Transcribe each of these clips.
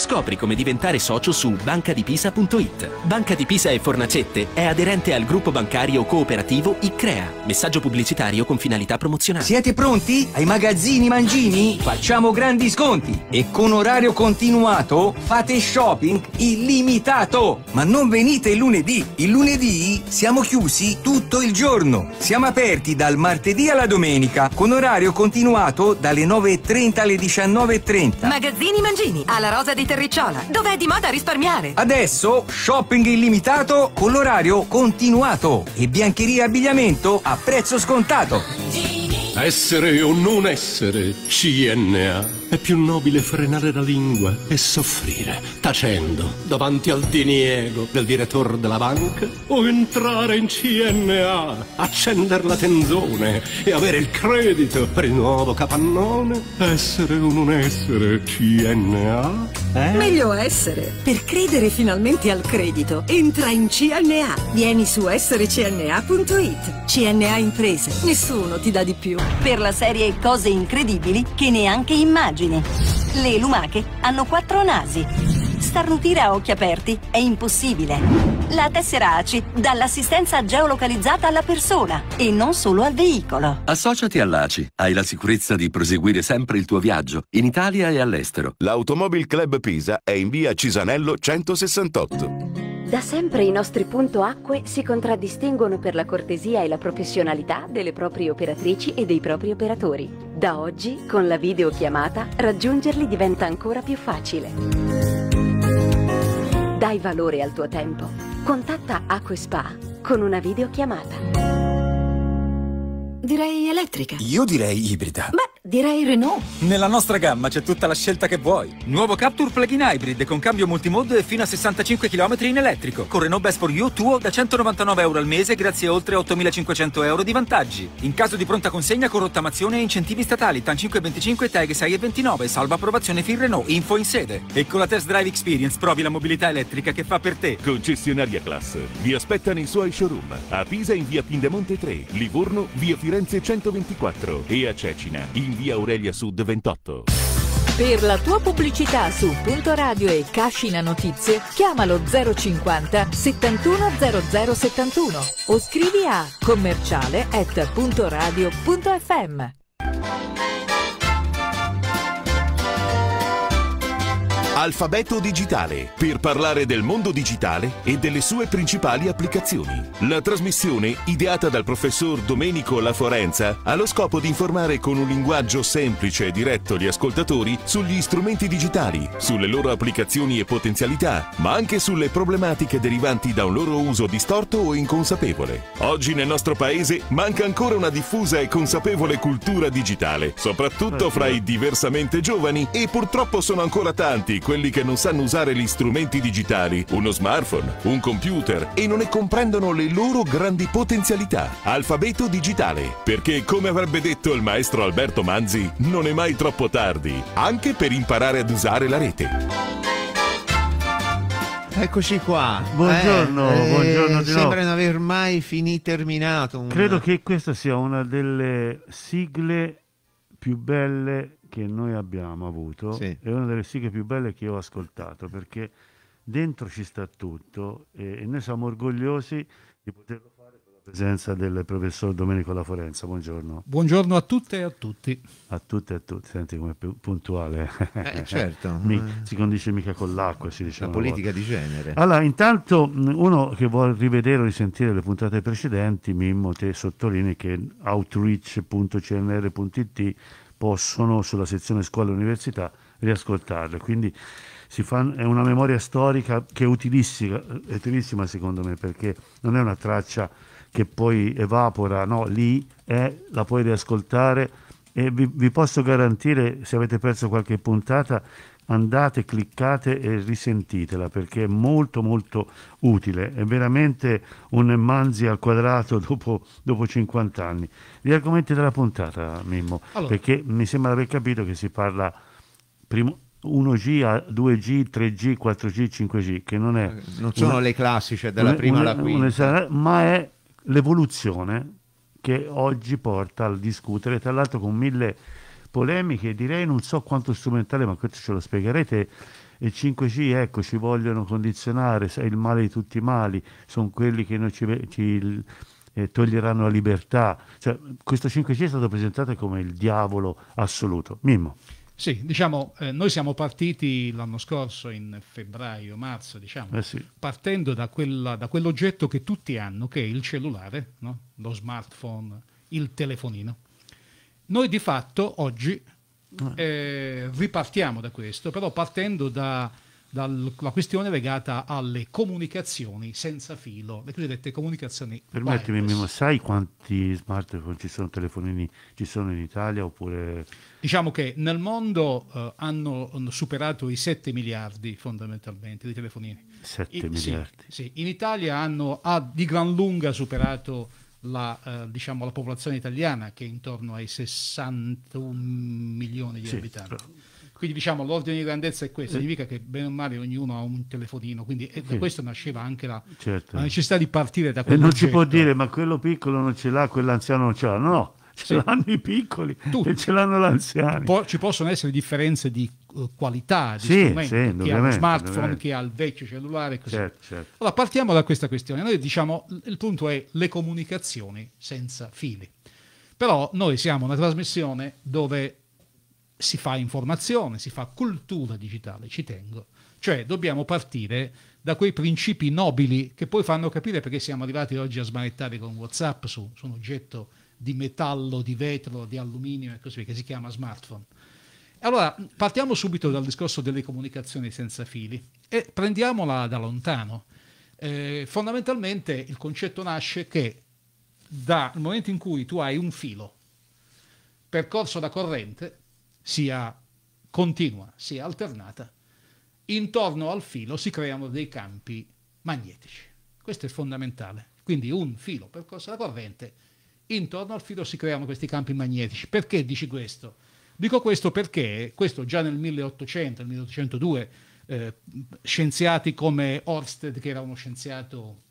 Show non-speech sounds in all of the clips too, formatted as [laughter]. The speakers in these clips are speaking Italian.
Scopri come diventare socio su bancadipisa.it. Banca di Pisa e Fornacette è aderente al gruppo bancario cooperativo ICREA. Messaggio pubblicitario con finalità promozionale. Siete pronti? Ai magazzini Mangini facciamo grandi sconti e con orario continuato fate shopping illimitato. Ma non venite il lunedì. Il lunedì siamo chiusi tutto il giorno. Siamo aperti dal martedì alla domenica con orario continuato dalle 9.30 alle 19.30. Magazzini Mangini alla Rosa dei Terricciola. Dov'è di moda risparmiare? Adesso shopping illimitato con l'orario continuato e biancheria abbigliamento a prezzo scontato. Essere o non essere CNA. È più nobile frenare la lingua e soffrire, tacendo, davanti al diniego del direttore della banca, o entrare in CNA, accendere la tenzone e avere il credito per il nuovo capannone. Essere o non essere CNA? Eh? Meglio essere. Per credere finalmente al credito, entra in CNA. Vieni su esserecna.it. CNA Imprese. Nessuno ti dà di più. Per la serie Cose Incredibili che neanche immagini vergine. Le lumache hanno quattro nasi. Starnutire a occhi aperti è impossibile. La tessera ACI dà l'assistenza geolocalizzata alla persona e non solo al veicolo. Associati all'ACI. Hai la sicurezza di proseguire sempre il tuo viaggio in Italia e all'estero. L'Automobile Club Pisa è in via Cisanello 168. Da sempre i nostri punto acque si contraddistinguono per la cortesia e la professionalità delle proprie operatrici e dei propri operatori. Da oggi, con la videochiamata, raggiungerli diventa ancora più facile. Dai valore al tuo tempo. Contatta Acque Spa con una videochiamata. Direi elettrica. Io direi ibrida. Beh, Direi Renault. Nella nostra gamma c'è tutta la scelta che vuoi. Nuovo Capture plug-in hybrid con cambio multimod e fino a 65 km in elettrico. Con Renault Best for You tuo da 199 euro al mese grazie a oltre 8.500 euro di vantaggi. In caso di pronta consegna con rottamazione e incentivi statali TAN 525 TAG 629 salva approvazione fin Renault, info in sede. E con la Test Drive Experience provi la mobilità elettrica che fa per te. Concessionaria Class. Vi aspetta nei suoi showroom. A Pisa in via Pindemonte 3, Livorno via Firenze 124 e a Cecina in in via Aurelia Sud 28. Per la tua pubblicità su Punto Radio e Cascina Notizie, chiamalo 050 71 0071 o scrivi a commerciale at at.radio.fm. Alfabeto Digitale per parlare del mondo digitale e delle sue principali applicazioni. La trasmissione, ideata dal professor Domenico La Forenza, ha lo scopo di informare con un linguaggio semplice e diretto gli ascoltatori sugli strumenti digitali, sulle loro applicazioni e potenzialità, ma anche sulle problematiche derivanti da un loro uso distorto o inconsapevole. Oggi nel nostro paese manca ancora una diffusa e consapevole cultura digitale, soprattutto fra i diversamente giovani e purtroppo sono ancora tanti quelli che non sanno usare gli strumenti digitali, uno smartphone, un computer e non ne comprendono le loro grandi potenzialità. Alfabeto digitale, perché come avrebbe detto il maestro Alberto Manzi, non è mai troppo tardi, anche per imparare ad usare la rete. Eccoci qua. Buongiorno, eh, eh buongiorno eh, di Sembra non aver mai finito terminato. Una... Credo che questa sia una delle sigle più belle che noi abbiamo avuto sì. è una delle sigle più belle che io ho ascoltato perché dentro ci sta tutto e, e noi siamo orgogliosi di poterlo fare con la presenza del professor Domenico La Forenza. Buongiorno. Buongiorno a tutte e a tutti. A tutte e a tutti, senti come più puntuale. Eh, [laughs] certo. Mi, si condisce mica con l'acqua, si dice. La politica di genere. Allora, intanto uno che vuole rivedere o risentire le puntate precedenti, Mimmo, te sottolinei che outreach.cnr.it possono sulla sezione scuola e università riascoltarle. Quindi fa, è una memoria storica che è utilissima, è utilissima secondo me perché non è una traccia che poi evapora, no, lì è, la puoi riascoltare e vi, vi posso garantire, se avete perso qualche puntata, andate, cliccate e risentitela perché è molto molto utile, è veramente un manzi al quadrato [laughs] dopo, dopo 50 anni. Gli argomenti della puntata, Mimmo, allora. perché mi sembra di aver capito che si parla primo, 1G 2G, 3G, 4G, 5G, che non è... Eh, non sono una, le classiche della prima alla quinta. ma è l'evoluzione che oggi porta al discutere, tra l'altro con mille polemiche, direi non so quanto strumentale, ma questo ce lo spiegherete. Il 5 g ecco, ci vogliono condizionare, è il male di tutti i mali, sono quelli che noi ci, ci eh, toglieranno la libertà. Cioè, questo 5 g è stato presentato come il diavolo assoluto. Mimmo. Sì, diciamo, eh, noi siamo partiti l'anno scorso, in febbraio, marzo, diciamo, eh sì. partendo da, quella, da, quell'oggetto che tutti hanno, che è il cellulare, no? lo smartphone, il telefonino. Noi di fatto oggi ah. eh, ripartiamo da questo, però partendo da, dalla questione legata alle comunicazioni senza filo, le cosiddette comunicazioni. Permettimi, Mimo, sai quanti smartphone ci sono, telefonini ci sono in Italia oppure... Diciamo che nel mondo uh, hanno superato i 7 miliardi fondamentalmente di telefonini. 7 I, miliardi. Sì, sì, in Italia hanno ha di gran lunga superato la, eh, diciamo, la popolazione italiana che è intorno ai 61 milioni di sì. abitanti. Quindi diciamo l'ordine di grandezza è questo, significa che bene o male ognuno ha un telefonino, quindi da sì. questo nasceva anche la, certo. la, necessità di partire da quello. E non ci può certo. dire ma quello piccolo non ce l'ha, quell'anziano non ce l'ha, no, ce sì. l'hanno i piccoli Tutti. e ce l'hanno gli anziani. Po- ci possono essere differenze di eh, qualità di sì, sì chi ha lo smartphone, chi ha il vecchio cellulare. Così. Certo, certo. Allora partiamo da questa questione. Noi diciamo il punto è le comunicazioni senza fili. Però noi siamo una trasmissione dove si fa informazione, si fa cultura digitale, ci tengo. Cioè dobbiamo partire da quei principi nobili che poi fanno capire perché siamo arrivati oggi a smanettare con WhatsApp su, su un oggetto di metallo, di vetro, di alluminio e così via, che si chiama smartphone. Allora, partiamo subito dal discorso delle comunicazioni senza fili e prendiamola da lontano. Eh, fondamentalmente il concetto nasce che dal momento in cui tu hai un filo percorso da corrente, sia continua sia alternata, intorno al filo si creano dei campi magnetici. Questo è fondamentale. Quindi un filo percorso da corrente intorno al filo si creano questi campi magnetici. Perché dici questo? Dico questo perché, questo già nel 1800, nel 1802, eh, scienziati come Orsted, che era uno scienziato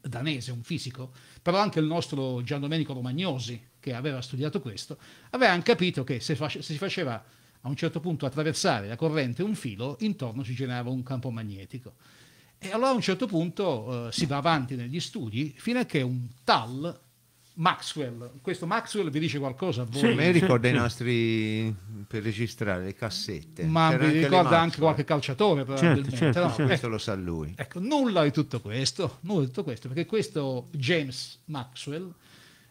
danese, un fisico, però anche il nostro Gian Domenico Romagnosi, che aveva studiato questo, avevano capito che se, face, se, si faceva a un certo punto attraversare la corrente un filo, intorno si generava un campo magnetico. E allora a un certo punto eh, si va avanti negli studi fino a che un tal Maxwell. Questo Maxwell vi dice qualcosa a voi? Sì, a me ricorda i nostri per registrare le cassette. Ma C'era vi ricorda anche, anche qualche calciatore, certo, probabilmente. Certo, certo, no, certo. Questo lo sa lui. Ecco, nulla di tutto questo, nulla di tutto questo, perché questo James Maxwell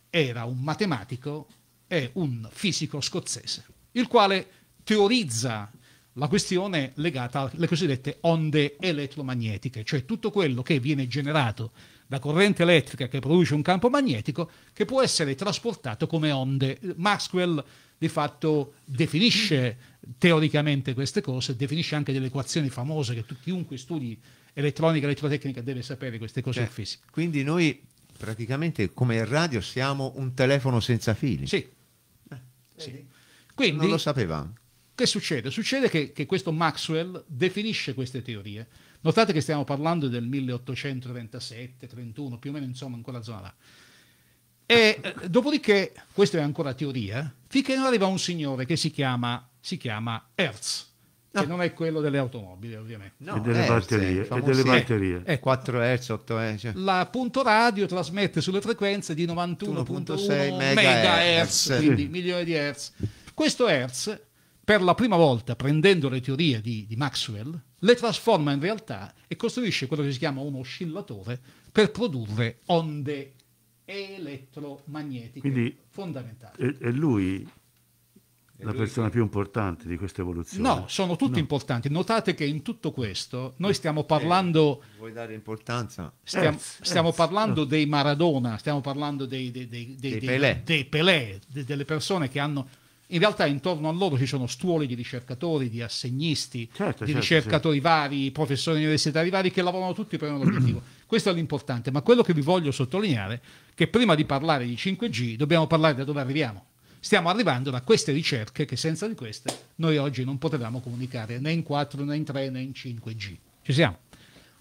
era un matematico e un fisico scozzese, il quale teorizza la questione legata alle cosiddette onde elettromagnetiche, cioè tutto quello che viene generato da corrente elettrica che produce un campo magnetico che può essere trasportato come onde. Maxwell di fatto definisce teoricamente queste cose, definisce anche delle equazioni famose che tu, chiunque studi elettronica, elettrotecnica deve sapere queste cose cioè, in fisica. Quindi noi praticamente come radio siamo un telefono senza fili. Sì. Eh, sì. Quindi, non lo sapevamo. Che succede? Succede che, che questo Maxwell definisce queste teorie Notate che stiamo parlando del 1837, 31, più o meno insomma in quella zona là. E eh, dopodiché, questa è ancora teoria, finché non arriva un signore che si chiama, si chiama Hertz, no. che ah. non è quello delle automobili ovviamente. No, e delle Hertz, batterie. E delle batterie. Eh, 4 eh, Hertz, 8 Hertz. Eh, cioè. La punto radio trasmette sulle frequenze di 91.6 MHz, quindi milioni di Hertz. Questo Hertz per la prima volta prendendo le teorie di, di, Maxwell, le trasforma in realtà e costruisce quello che si chiama un oscillatore per produrre onde elettromagnetiche Quindi, fondamentali. È, lui la persona più importante di questa evoluzione. No, sono tutti no. importanti. Notate che in tutto questo noi eh, stiamo eh, parlando... Eh, vuoi dare importanza? Stiamo, eh, stiamo eh, parlando dei Maradona, stiamo parlando dei, dei, dei, dei Pelé, Pelé delle persone che hanno in realtà intorno a loro ci sono stuoli di ricercatori, di assegnisti, certo, di certo, ricercatori sì. vari, professori universitari vari che lavorano tutti per un obiettivo. [clears throat] Questo è l'importante, ma quello che vi voglio sottolineare è che prima di parlare di 5G dobbiamo parlare da dove arriviamo. Stiamo arrivando da queste ricerche che senza di queste noi oggi non potevamo comunicare né in 4 né in 3 né in 5G. Ci siamo.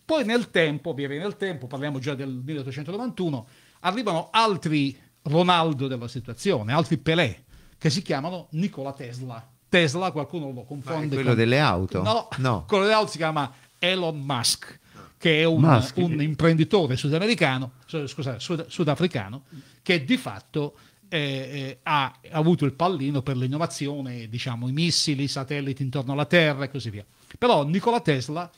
Poi nel tempo, via nel tempo, parliamo già del 1891, arrivano altri Ronaldo della situazione, altri Pelé, che si chiamano Nikola Tesla. Tesla qualcuno lo confonde. Ma quello con... delle auto? No, no, [laughs] quello delle auto si chiama Elon Musk, che è un, un imprenditore sudamericano, scusate, sud- sudafricano, che di fatto eh, eh, ha, avuto il pallino per l'innovazione, diciamo, i missili, i satelliti intorno alla Terra e così via. Però Nikola Tesla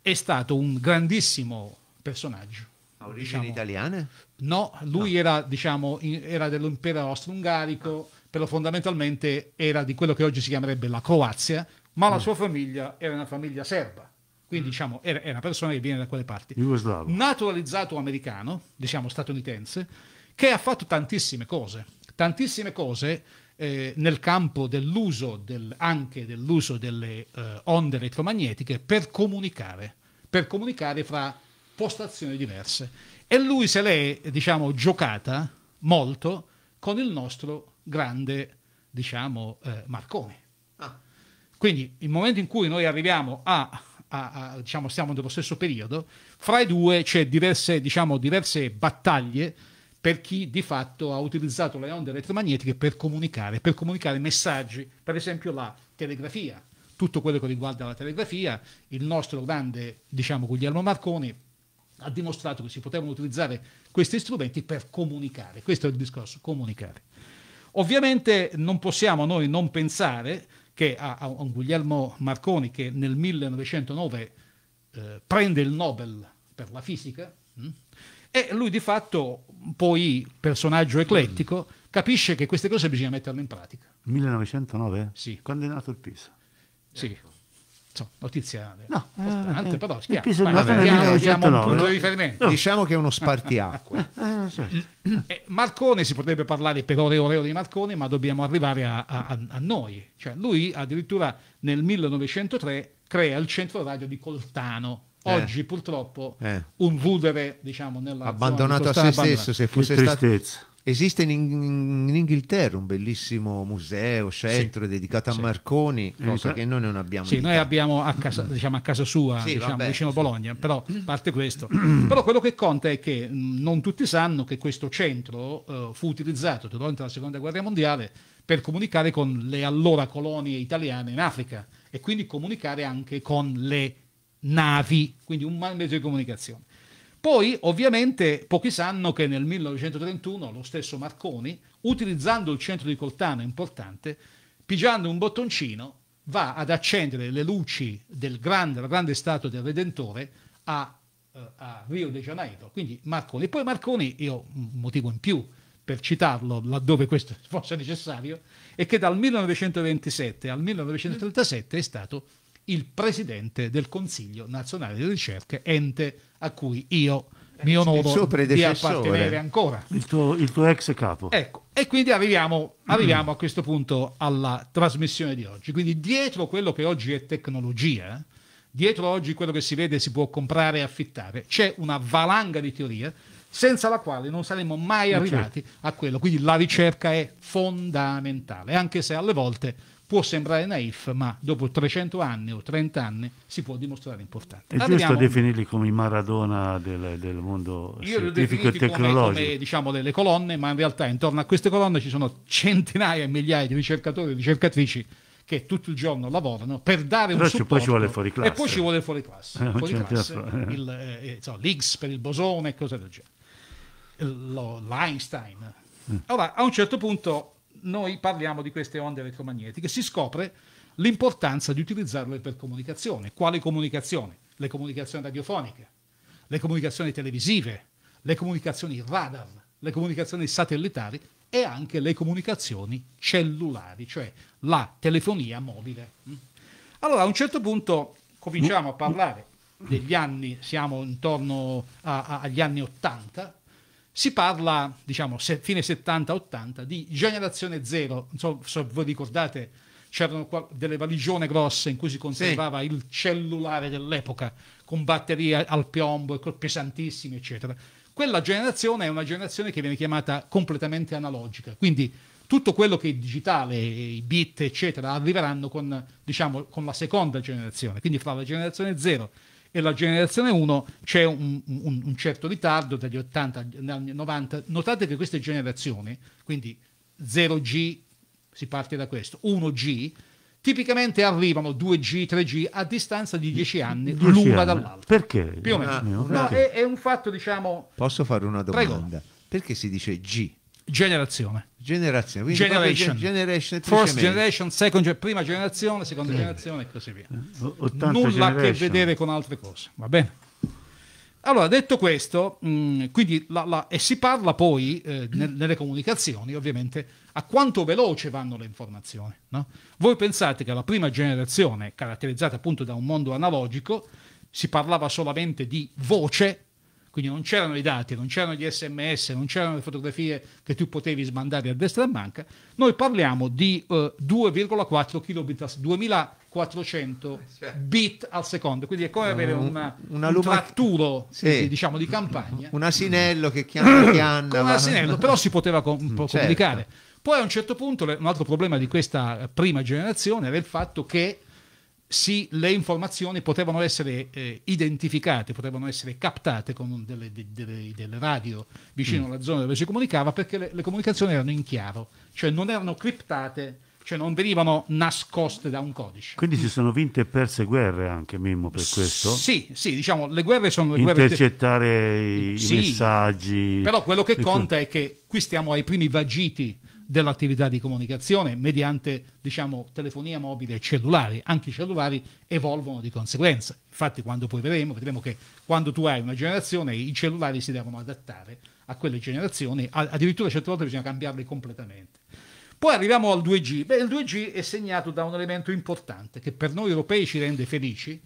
è stato un grandissimo personaggio. Ha origini diciamo. italiane? No, lui no. Era, diciamo, in, era dell'impero austro-ungarico, però fondamentalmente era di quello che oggi si chiamerebbe la Croazia, ma la mm. sua famiglia era una famiglia serba. Quindi mm. diciamo, era, era una persona che viene da quelle parti. Jugoslavo. Naturalizzato americano, diciamo statunitense, che ha fatto tantissime cose. Tantissime cose eh, nel campo dell'uso del, anche dell'uso delle eh, onde elettromagnetiche per comunicare, per comunicare fra postazioni diverse. E lui se l'è, diciamo, giocata molto con il nostro grande, diciamo, eh, Marcone. Ah. Quindi il momento in cui noi arriviamo a, a, a, diciamo, stiamo nello stesso periodo, fra i due c'è diverse, diciamo, diverse battaglie per chi di fatto ha utilizzato le onde elettromagnetiche per comunicare, per comunicare messaggi, per esempio la telegrafia, tutto quello che riguarda la telegrafia, il nostro grande, diciamo, Guglielmo Marconi ha dimostrato che si potevano utilizzare questi strumenti per comunicare, questo è il discorso, comunicare. Ovviamente non possiamo noi non pensare che a, a un Guglielmo Marconi che nel 1909 eh, prende il Nobel per la fisica, mh, hm, e lui di fatto, poi personaggio eclettico, capisce che queste cose bisogna metterle in pratica. 1909? Sì. Quando è nato il Pisa? Sì. Ecco insomma, notizia no, importante, eh, però schiamo, eh, ma abbiamo un punto di riferimento. No. Eh. Diciamo che è uno spartiacque. [laughs] eh, eh, eh Marcone, si potrebbe parlare per ore e ore di Marconi, ma dobbiamo arrivare a, a, a noi. Cioè, lui addirittura nel 1903 crea il centro radio di Coltano, oggi eh, purtroppo eh. un vudere diciamo nella abbandonato a se stesso se fosse stato Esiste in, in, Inghilterra un bellissimo museo, centro sì, dedicato a sì. Marconi, cosa che noi non abbiamo. Sì, noi abbiamo a casa, diciamo, a casa sua, sì, diciamo, vabbè, vicino a Bologna, però a parte questo. però quello che conta è che non tutti sanno che questo centro uh, fu utilizzato durante la Seconda Guerra Mondiale per comunicare con le allora colonie italiane in Africa e quindi comunicare anche con le navi, quindi un mezzo di comunicazione. Poi, ovviamente, pochi sanno che nel 1931 lo stesso Marconi, utilizzando il centro di Coltano importante, pigiando un bottoncino, va ad accendere le luci del grande, la grande statua del Redentore a, eh, a Rio de Janeiro. Quindi Marconi. Poi Marconi, io un motivo in più per citarlo laddove questo [laughs] fosse necessario, è che dal 1927 al 1937 è stato il presidente del Consiglio nazionale delle ricerche, ente a cui io mi onoro di appartenere ancora. Il tuo, il tuo, ex capo. Ecco, e quindi arriviamo, arriviamo mm. a questo punto alla trasmissione di oggi. Quindi dietro quello che oggi è tecnologia, dietro oggi quello che si vede si può comprare e affittare, c'è una valanga di teorie senza la quale non saremmo mai certo. arrivati a quello. Quindi la ricerca è fondamentale, anche se alle volte può sembrare naif, ma dopo 300 anni o 30 anni si può dimostrare importante. È Arriviamo... giusto definirli come i Maradona del, del mondo Io scientifico e tecnologico. Come, come diciamo delle colonne, ma in realtà intorno a queste colonne ci sono centinaia e migliaia di ricercatori e ricercatrici che tutto il giorno lavorano per dare Però un supporto poi ci vuole fuori classe. e poi ci vuole fuori classe, eh, fuori cioè, classe cioè, eh. il, eh, eh so, l'Higgs per il bosone e cose del genere l'Einstein Allora, mm. a un certo punto noi parliamo di queste onde elettromagnetiche, si scopre l'importanza di utilizzarle per comunicazione. Quale comunicazione? Le comunicazioni radiofoniche, le comunicazioni televisive, le comunicazioni radar, le comunicazioni satellitari e anche le comunicazioni cellulari, cioè la telefonia mobile. Allora, a un certo punto cominciamo a parlare degli anni, siamo intorno a, a, agli anni 80, si parla, diciamo, se, fine 70-80, di generazione zero. Non so se voi ricordate, c'erano delle valigione grosse in cui si conservava sì. il cellulare dell'epoca, con batterie al piombo, pesantissime, eccetera. Quella generazione è una generazione che viene chiamata completamente analogica, quindi tutto quello che è digitale, i bit, eccetera, arriveranno con, diciamo, con la seconda generazione, quindi fra la generazione zero e la generazione 1 c'è un, un, un certo ritardo dagli 80 agli anni 90. Notate che queste generazioni, quindi 0G, si parte da questo, 1G, tipicamente arrivano 2G, 3G a distanza di 10 anni l'una dall'altra. Perché? Più o meno. No, ah, no, perché? È, è, un fatto, diciamo... Posso fare una domanda? Prego. Perché si dice G? generazione. Generazione, generation. generation first generation, second, prima generazione, seconda sì. Eh. generazione e così via. Eh, Nulla a che vedere con altre cose, va bene? Allora, detto questo, mh, mm, quindi la, la, e si parla poi eh, nel, mm. nelle comunicazioni, ovviamente, a quanto veloce vanno le informazioni. No? Voi pensate che la prima generazione, caratterizzata appunto da un mondo analogico, si parlava solamente di voce quindi non c'erano i dati, non c'erano gli sms, non c'erano le fotografie che tu potevi smandare a destra e a manca, noi parliamo di eh, 2,4 kilobit 2400 bit al secondo, quindi è come avere una, una un fratturo sì. di, diciamo, di campagna. Un asinello che chiama Chianna. un asinello, però si poteva com- mm, certo. comunicare. Poi a un certo punto un altro problema di questa prima generazione era il fatto che sì, le informazioni potevano essere eh, identificate, potevano essere captate con delle, delle, delle radio vicino mm. alla zona dove si comunicava perché le, le, comunicazioni erano in chiaro, cioè non erano criptate, cioè non venivano nascoste da un codice. Quindi mm. si sono vinte e perse guerre anche Mimmo per questo? Sì, sì, diciamo le guerre sono le guerre... Intercettare i sì, messaggi. Però quello che conta è che qui stiamo ai primi vagiti dell'attività di comunicazione mediante diciamo, telefonia mobile e cellulare. Anche i cellulari evolvono di conseguenza. Infatti quando poi vedremo, vedremo che quando tu hai una generazione i cellulari si devono adattare a quelle generazioni, addirittura certe volte bisogna cambiarli completamente. Poi arriviamo al 2G. Beh, il 2G è segnato da un elemento importante che per noi europei ci rende felici,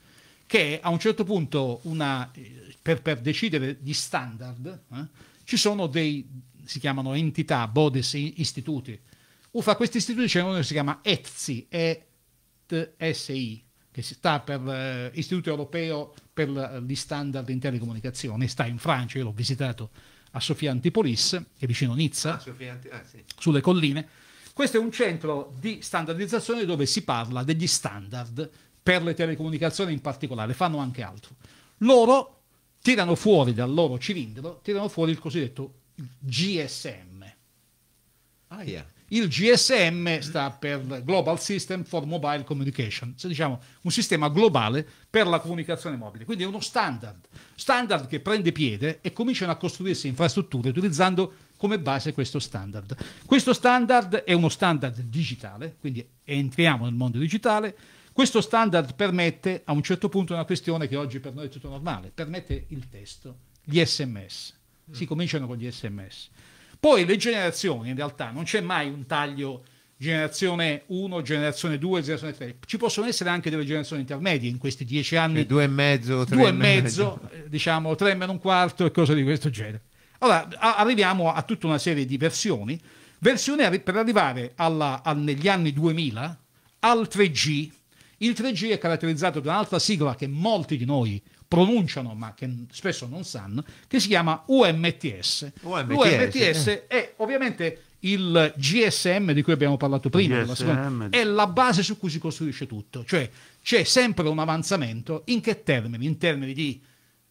che a un certo punto una, eh, per, per, decidere gli standard eh, ci sono dei, si chiamano entità, bodes, istituti. Uffa, questi istituti c'è uno che si chiama ETSI, E-T-S-I, che sta per eh, Istituto Europeo per gli Standard in Telecomunicazione, sta in Francia, io l'ho visitato a Sofia Antipolis, che è vicino Nizza, ah, Anti... ah, sì. sulle colline. Questo è un centro di standardizzazione dove si parla degli standard per le telecomunicazioni in particolare, fanno anche altro. Loro tirano fuori dal loro cilindro, tirano fuori il cosiddetto GSM. Ah, yeah. Il GSM sta per Global System for Mobile Communication, cioè diciamo un sistema globale per la comunicazione mobile. Quindi è uno standard, standard che prende piede e cominciano a costruirsi infrastrutture utilizzando come base questo standard. Questo standard è uno standard digitale, quindi entriamo nel mondo digitale. Questo standard permette a un certo punto una questione che oggi per noi è tutto normale, permette il testo, gli sms. Si cominciano con gli sms. Poi le generazioni, in realtà, non c'è mai un taglio generazione 1, generazione 2, generazione 3. Ci possono essere anche delle generazioni intermedie in questi dieci anni. Cioè, due e mezzo, tre due e mezzo, mezzo, eh, diciamo tre meno un quarto e cose di questo genere. Allora arriviamo a tutta una serie di versioni. Versioni per arrivare alla, a, negli anni 2000 al 3G. Il 3G è caratterizzato da un'altra sigla che molti di noi pronunciano ma che spesso non sanno, che si chiama UMTS. UMTS, UMTS eh. è ovviamente il GSM di cui abbiamo parlato prima, la seconda, è la base su cui si costruisce tutto, cioè c'è sempre un avanzamento in che termini? In termini di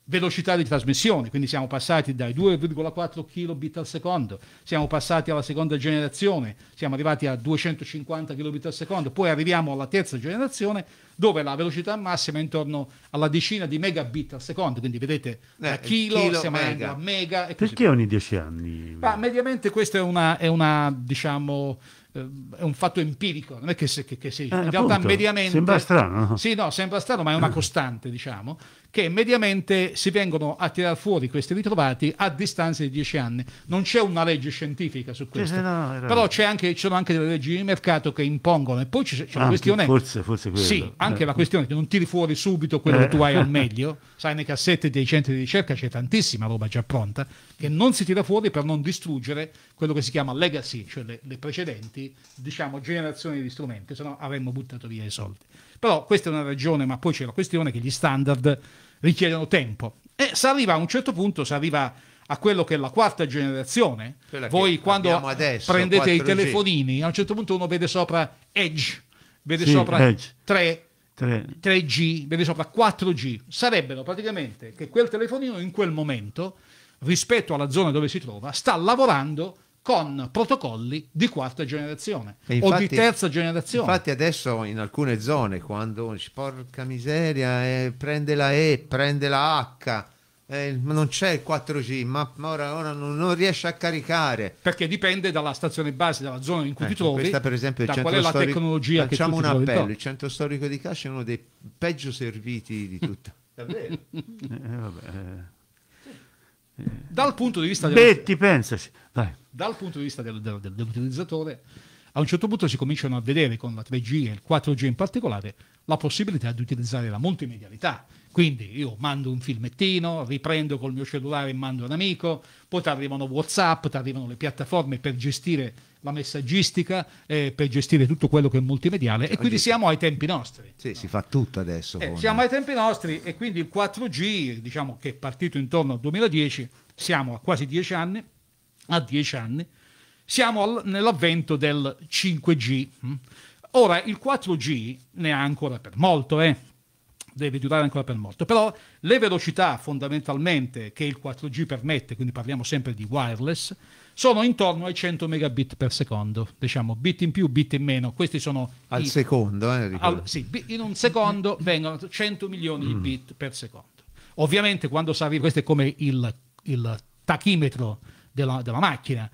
velocità di trasmissione, quindi siamo passati dai 2,4 kilobit al secondo, siamo passati alla seconda generazione, siamo arrivati a 250 kilobit al secondo, poi arriviamo alla terza generazione dove la velocità massima è intorno alla decina di megabit al secondo, quindi vedete da eh, chilo, chilo siamo mega. a mega. E Perché ogni 10 anni? Ma mediamente questo è una, è una diciamo eh, è un fatto empirico, non è che, che, che sì. eh, in realtà mediamente... Sembra strano. Sì, no, sembra strano, ma è una eh. costante, diciamo che mediamente si vengono a tirar fuori questi ritrovati a distanza di 10 anni. Non c'è una legge scientifica su questo, sì, no, no, no. però anche, ci sono anche delle leggi di mercato che impongono. E poi c'è, la questione... Forse, forse sì, anche eh. la questione che non tiri fuori subito quello eh. che tu hai eh. al meglio. Sai, nei cassetti dei centri di ricerca c'è tantissima roba già pronta che non si tira fuori per non distruggere quello che si chiama legacy, cioè le, le precedenti, diciamo, generazioni di strumenti, se no avremmo buttato via i soldi. Però questa è una ragione, ma poi c'è la questione che gli standard richiedono tempo. E si arriva a un certo punto, si arriva a quello che è la quarta generazione. Quella Voi quando adesso, prendete 4G. i telefonini, a un certo punto uno vede sopra Edge, vede sì, sopra edge. 3, 3. 3G, vede sopra 4G. Sarebbero praticamente che quel telefonino in quel momento, rispetto alla zona dove si trova, sta lavorando con protocolli di quarta generazione infatti, o di terza generazione. Infatti adesso in alcune zone quando porca miseria, eh, prende la E, prende la H, eh, non c'è il 4G, ma, ora, ora non, non, riesce a caricare. Perché dipende dalla stazione base, dalla zona in cui ecco, ti trovi. Questa, per esempio, da qual è la storico, tecnologia Facciamo un appello: il centro storico di Cascia è uno dei peggio serviti di tutto. [laughs] Davvero? eh, vabbè. Eh. Dal punto di vista... Della... Betti, pensaci. Dai. Dal punto di vista del, del, dell'utilizzatore a un certo punto si cominciano a vedere con la 3G e il 4G in particolare la possibilità di utilizzare la multimedialità. Quindi io mando un filmettino, riprendo col mio cellulare e mando un amico, poi ti arrivano WhatsApp, ti arrivano le piattaforme per gestire la messaggistica, eh, per gestire tutto quello che è multimediale e quindi siamo ai tempi nostri. Sì, no? si fa tutto adesso. Eh, siamo ai tempi nostri e quindi il 4G, diciamo che è partito intorno al 2010, siamo a quasi dieci anni, a dieci anni, siamo nell'avvento del 5G. Mm? Ora, il 4G ne ha ancora per molto, eh? deve durare ancora per molto, però le velocità fondamentalmente che il 4G permette, quindi parliamo sempre di wireless, sono intorno ai 100 megabit per secondo, diciamo bit in più, bit in meno, questi sono... Al i, secondo, eh, al, sì, in un secondo mm. vengono 100 milioni di mm. bit per secondo. Ovviamente quando si arriva, questo è come il, il tachimetro della, della macchina,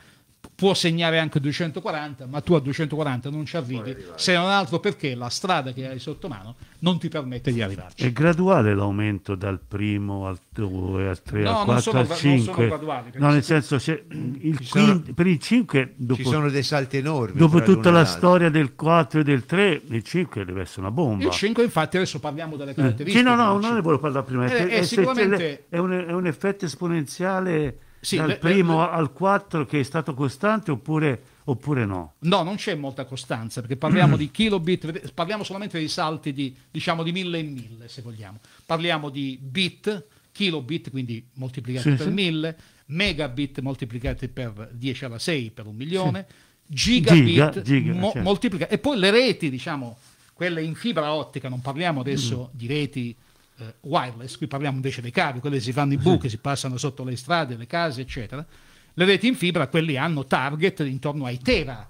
può segnare anche 240, ma tu a 240 non ci arrivi, se non altro perché la strada che hai sotto mano non ti permette di arrivarci. È graduale l'aumento dal primo al 2, al 3, no, al 4, sono, al 5? No, nel senso, il sono, quinto, per il 5... Dopo, ci sono dei salti enormi. Dopo tutta la storia del 4 e del 3, il 5 deve essere una bomba. Il 5 infatti adesso parliamo delle caratteristiche. Eh, sì, no, no, non ne volevo parlare prima. È, eh, eh, è, è, è un, un effetto esponenziale sì, dal le, primo le, al 4 che è stato costante oppure, oppure, no? No, non c'è molta costanza perché parliamo [clears throat] di kilobit, parliamo solamente dei salti di, diciamo, di mille in mille se vogliamo. Parliamo di bit, kilobit quindi moltiplicati sì, per sì. mille, megabit moltiplicati per 10 alla 6 per un milione, sì. gigabit giga, giga, mo- certo. moltiplicati e poi le reti, diciamo, quelle in fibra ottica, non parliamo adesso mm. di reti eh, wireless, qui parliamo invece dei cavi, quelli si fanno i buchi, si passano sotto le strade, le case, eccetera, le reti in fibra, quelli hanno target intorno ai tera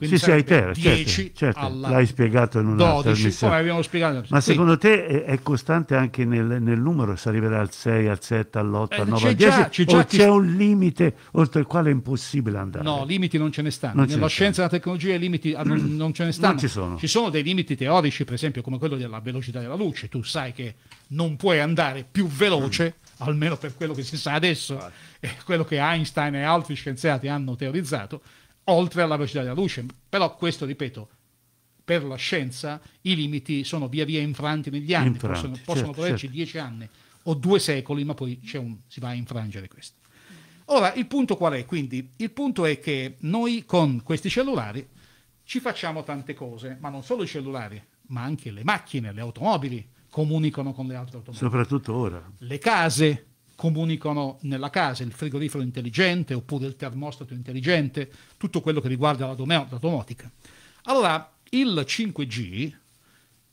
quindi sì, sei te, 10 certo, certo. l'hai spiegato in una 12, come abbiamo spiegato. Ma sì. secondo te è, è costante anche nel, nel, numero? Si arriverà al 6, al 7, all'8, eh, al 9, al 10? C'è, già ti... c'è un limite oltre il quale è impossibile andare? No, limiti non ce ne stanno. Non Nella scienza e la tecnologia i limiti non, [clears throat] non, ce ne stanno. Non Ci sono. ci sono dei limiti teorici, per esempio come quello della velocità della luce. Tu sai che non puoi andare più veloce, mm. almeno per quello che si sa adesso, eh, quello che Einstein e altri scienziati hanno teorizzato oltre alla velocità della luce. Però questo, ripeto, per la scienza i limiti sono via via infranti negli anni, infranti, possono, certo, possono volerci certo. dieci anni o due secoli, ma poi un, si va a infrangere questo. Ora, il punto qual è? Quindi, il punto è che noi con questi cellulari ci facciamo tante cose, ma non solo i cellulari, ma anche le macchine, le automobili comunicano con le altre automobili. Soprattutto ora. Le case, comunicano nella casa, il frigorifero intelligente oppure il termostato intelligente, tutto quello che riguarda la domotica. Allora, il 5G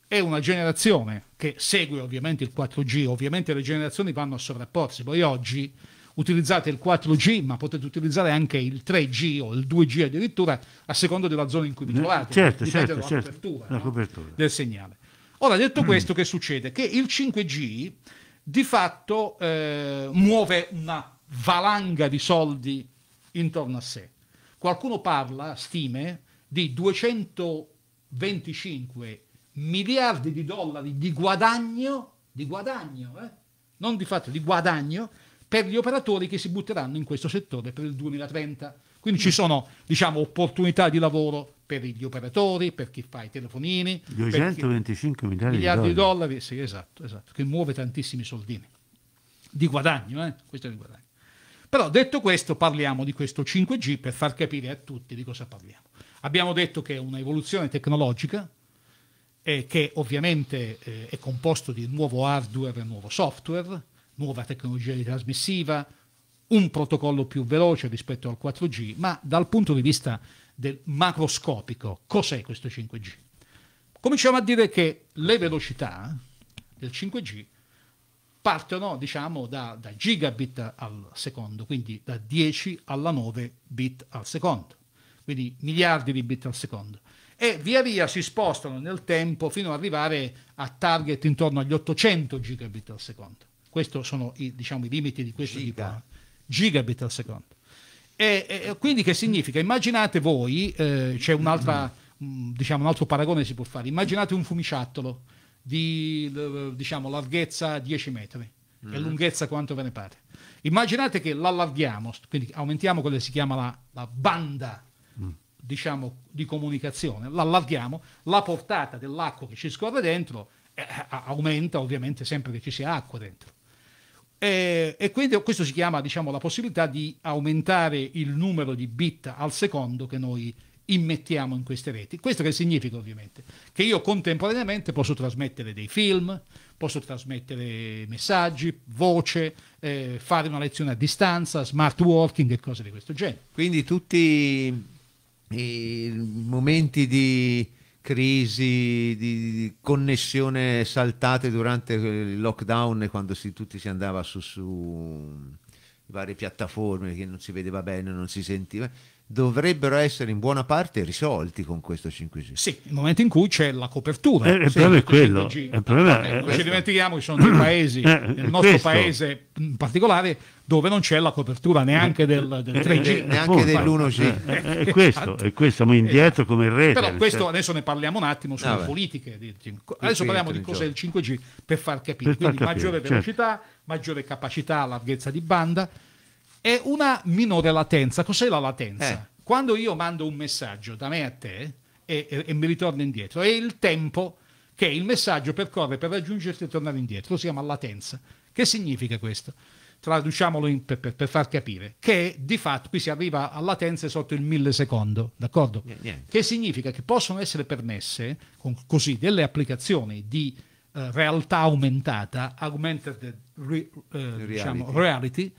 è una generazione che segue ovviamente il 4G, ovviamente le generazioni vanno a sovrapporsi, voi oggi utilizzate il 4G, ma potete utilizzare anche il 3G o il 2G addirittura, a seconda della zona in cui vi mm, trovate, certo, certo, dalla certo, copertura, no? copertura, del segnale. Ora, detto mm. questo, mm. che succede? Che il 5G di fatto eh, muove una valanga di soldi intorno a sé. Qualcuno parla, stime, di 225 miliardi di dollari di guadagno, di guadagno, eh? non di fatto, di guadagno per gli operatori che si butteranno in questo settore per il 2030. Quindi ci mm. sono, diciamo, opportunità di lavoro per gli operatori, per chi fa i telefonini. 225 chi... miliardi, miliardi, di dollari. dollari. Sì, esatto, esatto, che muove tantissimi soldini. Di guadagno, eh? questo è di guadagno. Però detto questo parliamo di questo 5G per far capire a tutti di cosa parliamo. Abbiamo detto che è un'evoluzione tecnologica eh, che ovviamente eh, è composto di nuovo hardware e nuovo software, nuova tecnologia di trasmissiva, un protocollo più veloce rispetto al 4G, ma dal punto di vista del macroscopico. Cos'è questo 5G? Cominciamo a dire che le velocità del 5G partono diciamo da, da gigabit al secondo, quindi da 10 alla 9 bit al secondo, quindi miliardi di bit al secondo e via via si spostano nel tempo fino ad arrivare a target intorno agli 800 gigabit al secondo. Questi sono i, diciamo, i limiti di questo Giga. tipo. Gigabit al secondo. E, e, quindi che significa? Immaginate voi, eh, c'è un'altra, mm, diciamo, un altro paragone si può fare, immaginate un fumiciattolo di diciamo, larghezza 10 metri mm. e lunghezza quanto ve ne pare. Immaginate che l'allarghiamo, quindi aumentiamo quella che si chiama la, la banda mm. diciamo, di comunicazione, l'allarghiamo, la portata dell'acqua che ci scorre dentro eh, aumenta ovviamente sempre che ci sia acqua dentro. E, eh, e, quindi questo si chiama diciamo, la possibilità di aumentare il numero di bit al secondo che noi immettiamo in queste reti. Questo che significa ovviamente? Che io contemporaneamente posso trasmettere dei film, posso trasmettere messaggi, voce, eh, fare una lezione a distanza, smart working e cose di questo genere. Quindi tutti i momenti di crisi di connessione saltate durante il lockdown quando si, tutti si andava su, su varie piattaforme che non si vedeva bene, non si sentiva dovrebbero essere in buona parte risolti con questo 5G. Sì, nel momento in cui c'è la copertura. Eh, il problema è quello. Il problema eh, è non questo. ci dimentichiamo che sono dei [coughs] paesi, eh, nel nostro questo. paese in particolare, dove non c'è la copertura neanche del, eh, del 3G. Eh, eh, neanche dell'1G. è questo, è questo, esatto. siamo indietro come rete. Però questo cioè. adesso ne parliamo un attimo sulle ah, politiche. adesso parliamo di cos'è il 5G per far capire. Per Quindi capire, maggiore certo. velocità, maggiore capacità, larghezza di banda è una minore latenza. Cos'è la latenza? Eh. Quando io mando un messaggio da me a te e, e, e mi ritorno indietro, è il tempo che il messaggio percorre per raggiungerti e tornare indietro, lo si chiama latenza. Che significa questo? Traduciamolo in, per, per, far capire, che di fatto qui si arriva a latenze sotto il millisecondo, d'accordo? Niente. Che significa che possono essere permesse con, così delle applicazioni di uh, realtà aumentata, augmented eh, re, uh, reality. Diciamo, reality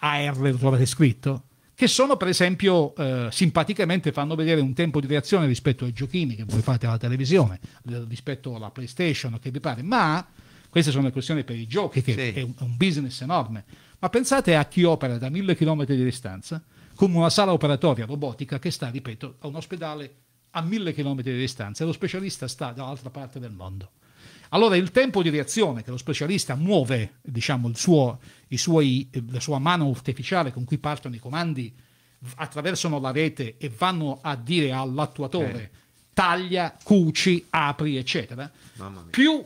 AR lo trovate scritto, che sono per esempio eh, simpaticamente fanno vedere un tempo di reazione rispetto ai giochini che voi fate alla televisione, eh, rispetto alla PlayStation, o che vi pare, ma queste sono le questioni per i giochi, che sì. è, un, è un business enorme. Ma pensate a chi opera da mille chilometri di distanza con una sala operatoria robotica che sta, ripeto, a un ospedale a mille chilometri di distanza e lo specialista sta dall'altra parte del mondo. Allora il tempo di reazione che lo specialista muove, diciamo, suo, suoi, eh, la sua mano artificiale con cui partono i comandi, attraversano la rete e vanno a dire all'attuatore eh. taglia, cuci, apri, eccetera, più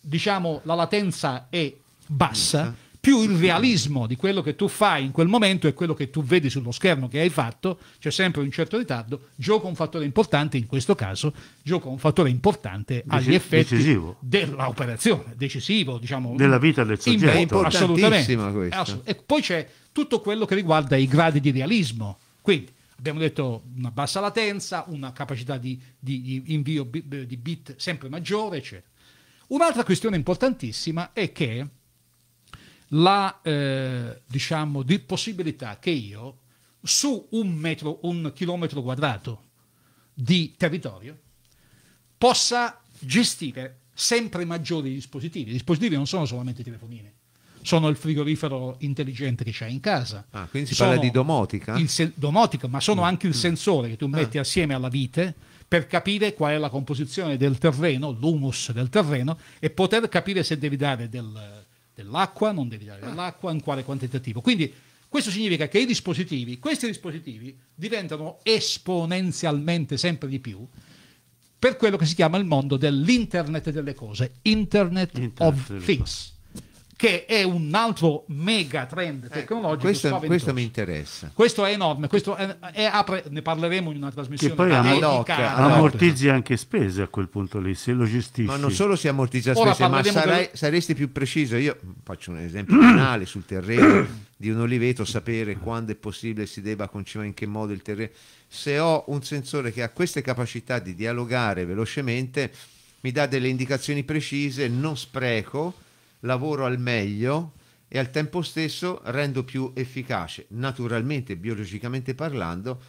diciamo, la latenza è bassa più il realismo di quello che tu fai in quel momento e quello che tu vedi sullo schermo che hai fatto, c'è sempre un certo ritardo, gioca un fattore importante, in questo caso gioca un fattore importante agli Deci- effetti decisivo. dell'operazione, decisivo, diciamo, Della vita del soggetto. È assolutamente. e poi c'è tutto quello che riguarda i gradi di realismo. Quindi abbiamo detto una bassa latenza, una capacità di, di- di invio bi- di bit sempre maggiore, eccetera. Un'altra questione importantissima è che la eh, diciamo, di possibilità che io su un, metro, un chilometro quadrato di territorio possa gestire sempre maggiori dispositivi. I dispositivi non sono solamente telefonini, sono il frigorifero intelligente che c'è in casa. Ah, quindi si sono parla di domotica? domotica, ma sono mm. anche il mm. sensore che tu ah. metti ah. assieme alla vite per capire qual è la composizione del terreno, l'humus del terreno e poter capire se devi dare del dell'acqua, non devi dare dell'acqua, ah. in quale quantitativo. Quindi questo significa che i dispositivi, questi dispositivi diventano esponenzialmente sempre di più per quello che si chiama il mondo dell'internet delle cose, Internet, Internet of Things che è un altro mega trend eh, tecnologico. Eh, questo, questo, mi interessa. Questo è enorme, questo è, è apre, ne parleremo in una trasmissione. Che poi ammortizza, ammortizzi anche spese a quel punto lì, se lo gestisci. Ma non solo si ammortizza spese, ma sarai, di... saresti più preciso. Io faccio un esempio banale sul terreno [coughs] di un oliveto, sapere quando è possibile si debba concimare in che modo il terreno. Se ho un sensore che ha queste capacità di dialogare velocemente, mi dà delle indicazioni precise, non spreco lavoro al meglio e al tempo stesso rendo più efficace, naturalmente, biologicamente parlando,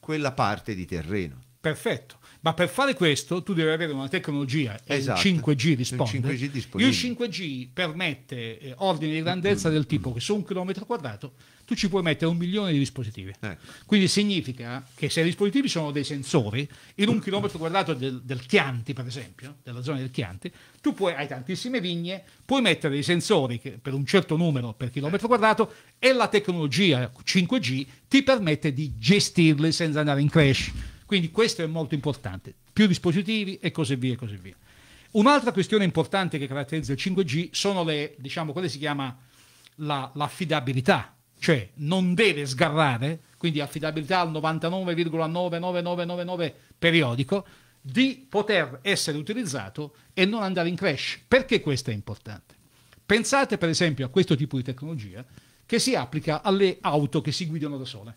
quella parte di terreno. Perfetto. Ma per fare questo tu devi avere una tecnologia, esatto. il 5G risponde. Il 5G, il 5G permette eh, ordini di grandezza del tipo che su un chilometro quadrato tu ci puoi mettere un milione di dispositivi. Ecco. Quindi significa che se i dispositivi sono dei sensori, in un chilometro quadrato del, del, Chianti, per esempio, della zona del Chianti, tu puoi, hai tantissime vigne, puoi mettere dei sensori che, per un certo numero per chilometro quadrato e la tecnologia 5G ti permette di gestirli senza andare in crash quindi questo è molto importante. Più dispositivi e così via e così via. Un'altra questione importante che caratterizza il 5G sono le, diciamo, quelle si chiama la, l'affidabilità, cioè non deve sgarrare, quindi affidabilità al 99,99999 periodico, di poter essere utilizzato e non andare in crash. Perché questo è importante? Pensate per esempio a questo tipo di tecnologia che si applica alle auto che si guidano da sole.